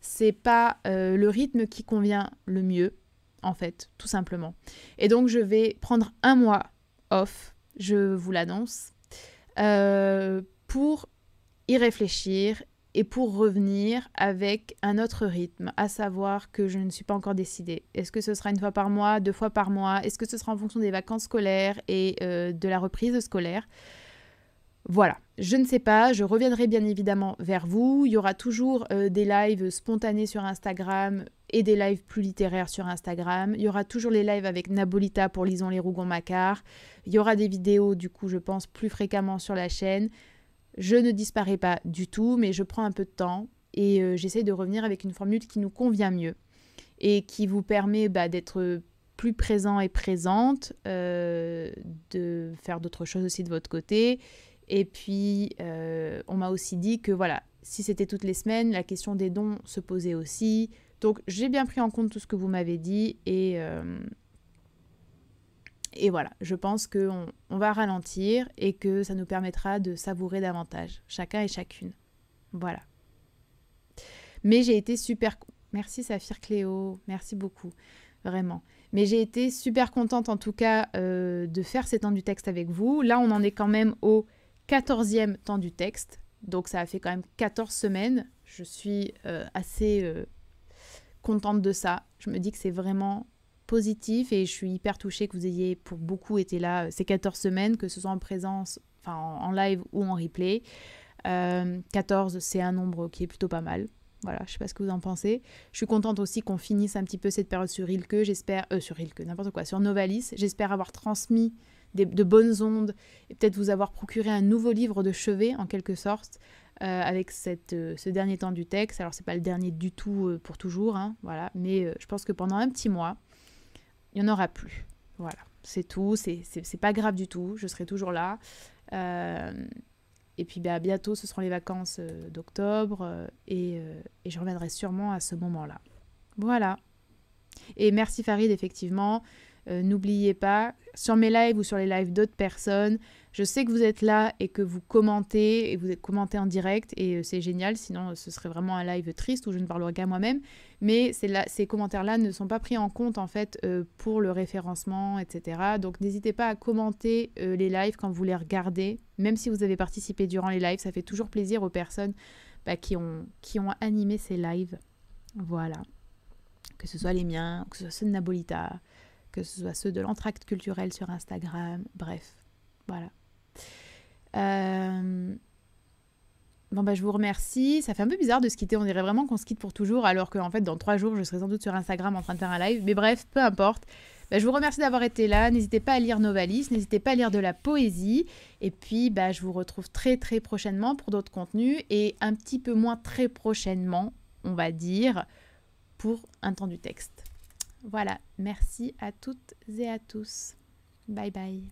c'est pas euh, le rythme qui convient le mieux, en fait, tout simplement. Et donc, je vais prendre un mois off, je vous l'annonce, pour y réfléchir et pour revenir avec un autre rythme, à savoir que je ne suis pas encore décidée. Est-ce que ce sera une fois par mois, deux fois par mois Est-ce que ce sera en fonction des vacances scolaires et euh, de la reprise scolaire voilà, je ne sais pas, je reviendrai bien évidemment vers vous. Il y aura toujours euh, des lives spontanés sur Instagram et des lives plus littéraires sur Instagram. Il y aura toujours les lives avec Nabolita pour Lisons les Rougon-Macquart. Il y aura des vidéos, du coup, je pense, plus fréquemment sur la chaîne je ne disparais pas du tout, mais je prends un peu de temps et euh, j'essaye de revenir avec une formule qui nous convient mieux et qui vous permet bah, d'être plus présent et présente, euh, de faire d'autres choses aussi de votre côté. Et puis, euh, on m'a aussi dit que voilà, si c'était toutes les semaines, la question des dons se posait aussi. Donc, j'ai bien pris en compte tout ce que vous m'avez dit et, et voilà, je pense qu'on va ralentir et que ça nous permettra de savourer davantage, chacun et chacune. Voilà. Mais j'ai été super... Merci Saphir Cléo, merci beaucoup, vraiment. Mais j'ai été super contente en tout cas euh, de faire ces temps du texte avec vous. Là, on en est quand même au 14e temps du texte. Donc ça a fait quand même 14 semaines. Je suis euh, assez euh, contente de ça. Je me dis que c'est vraiment positif et je suis hyper touchée que vous ayez pour beaucoup été là euh, ces 14 semaines, que ce soit en présence, enfin en, live ou en replay. 14, euh, c'est un nombre qui est plutôt pas mal. Voilà, je sais pas ce que vous en pensez. Je suis contente aussi qu'on finisse un petit peu cette période sur Rilke, j'espère, euh, sur Rilke, n'importe quoi, sur Novalis. J'espère avoir transmis des, de bonnes ondes et peut-être vous avoir procuré un nouveau livre de chevet en quelque sorte avec cette, ce dernier temps du texte. Alors c'est pas le dernier du tout pour toujours, hein, voilà, mais je pense que pendant un petit mois, il n'y en aura plus. Voilà, c'est tout, c'est pas grave du tout, je serai toujours là. Euh, et puis bah, bientôt, ce seront les vacances euh, d'octobre euh, et, et, je reviendrai sûrement à ce moment-là. Voilà. Et merci Farid, effectivement. N'oubliez pas, sur mes lives ou sur les lives d'autres personnes, je sais que vous êtes là et que vous commentez, et vous commentez en direct, et euh, c'est génial, sinon euh, ce serait vraiment un live triste où je ne parlerai qu'à moi-même. Mais ces commentaires-là ne sont pas pris en compte en fait euh, pour le référencement, etc. Donc n'hésitez pas à commenter les lives quand vous les regardez, même si vous avez participé durant les lives, ça fait toujours plaisir aux personnes bah, qui, ont, qui ont animé ces lives. Voilà. Que ce soit les miens, que ce soit ceux de Nabolita, que ce soit ceux de l'entracte culturel sur Instagram, bref. Voilà. Euh, bon bah je vous remercie. Ça fait un peu bizarre de se quitter. On dirait vraiment qu'on se quitte pour toujours, alors qu'en fait dans trois jours je serai sans doute sur Instagram en train de faire un live. Mais bref, peu importe. Bah, je vous remercie d'avoir été là. N'hésitez pas à lire Novalis, valises, n'hésitez pas à lire de la poésie. Et puis bah je vous retrouve très très prochainement pour d'autres contenus et un petit peu moins très prochainement, on va dire, pour un temps du texte. Voilà. Merci à toutes et à tous. Bye bye.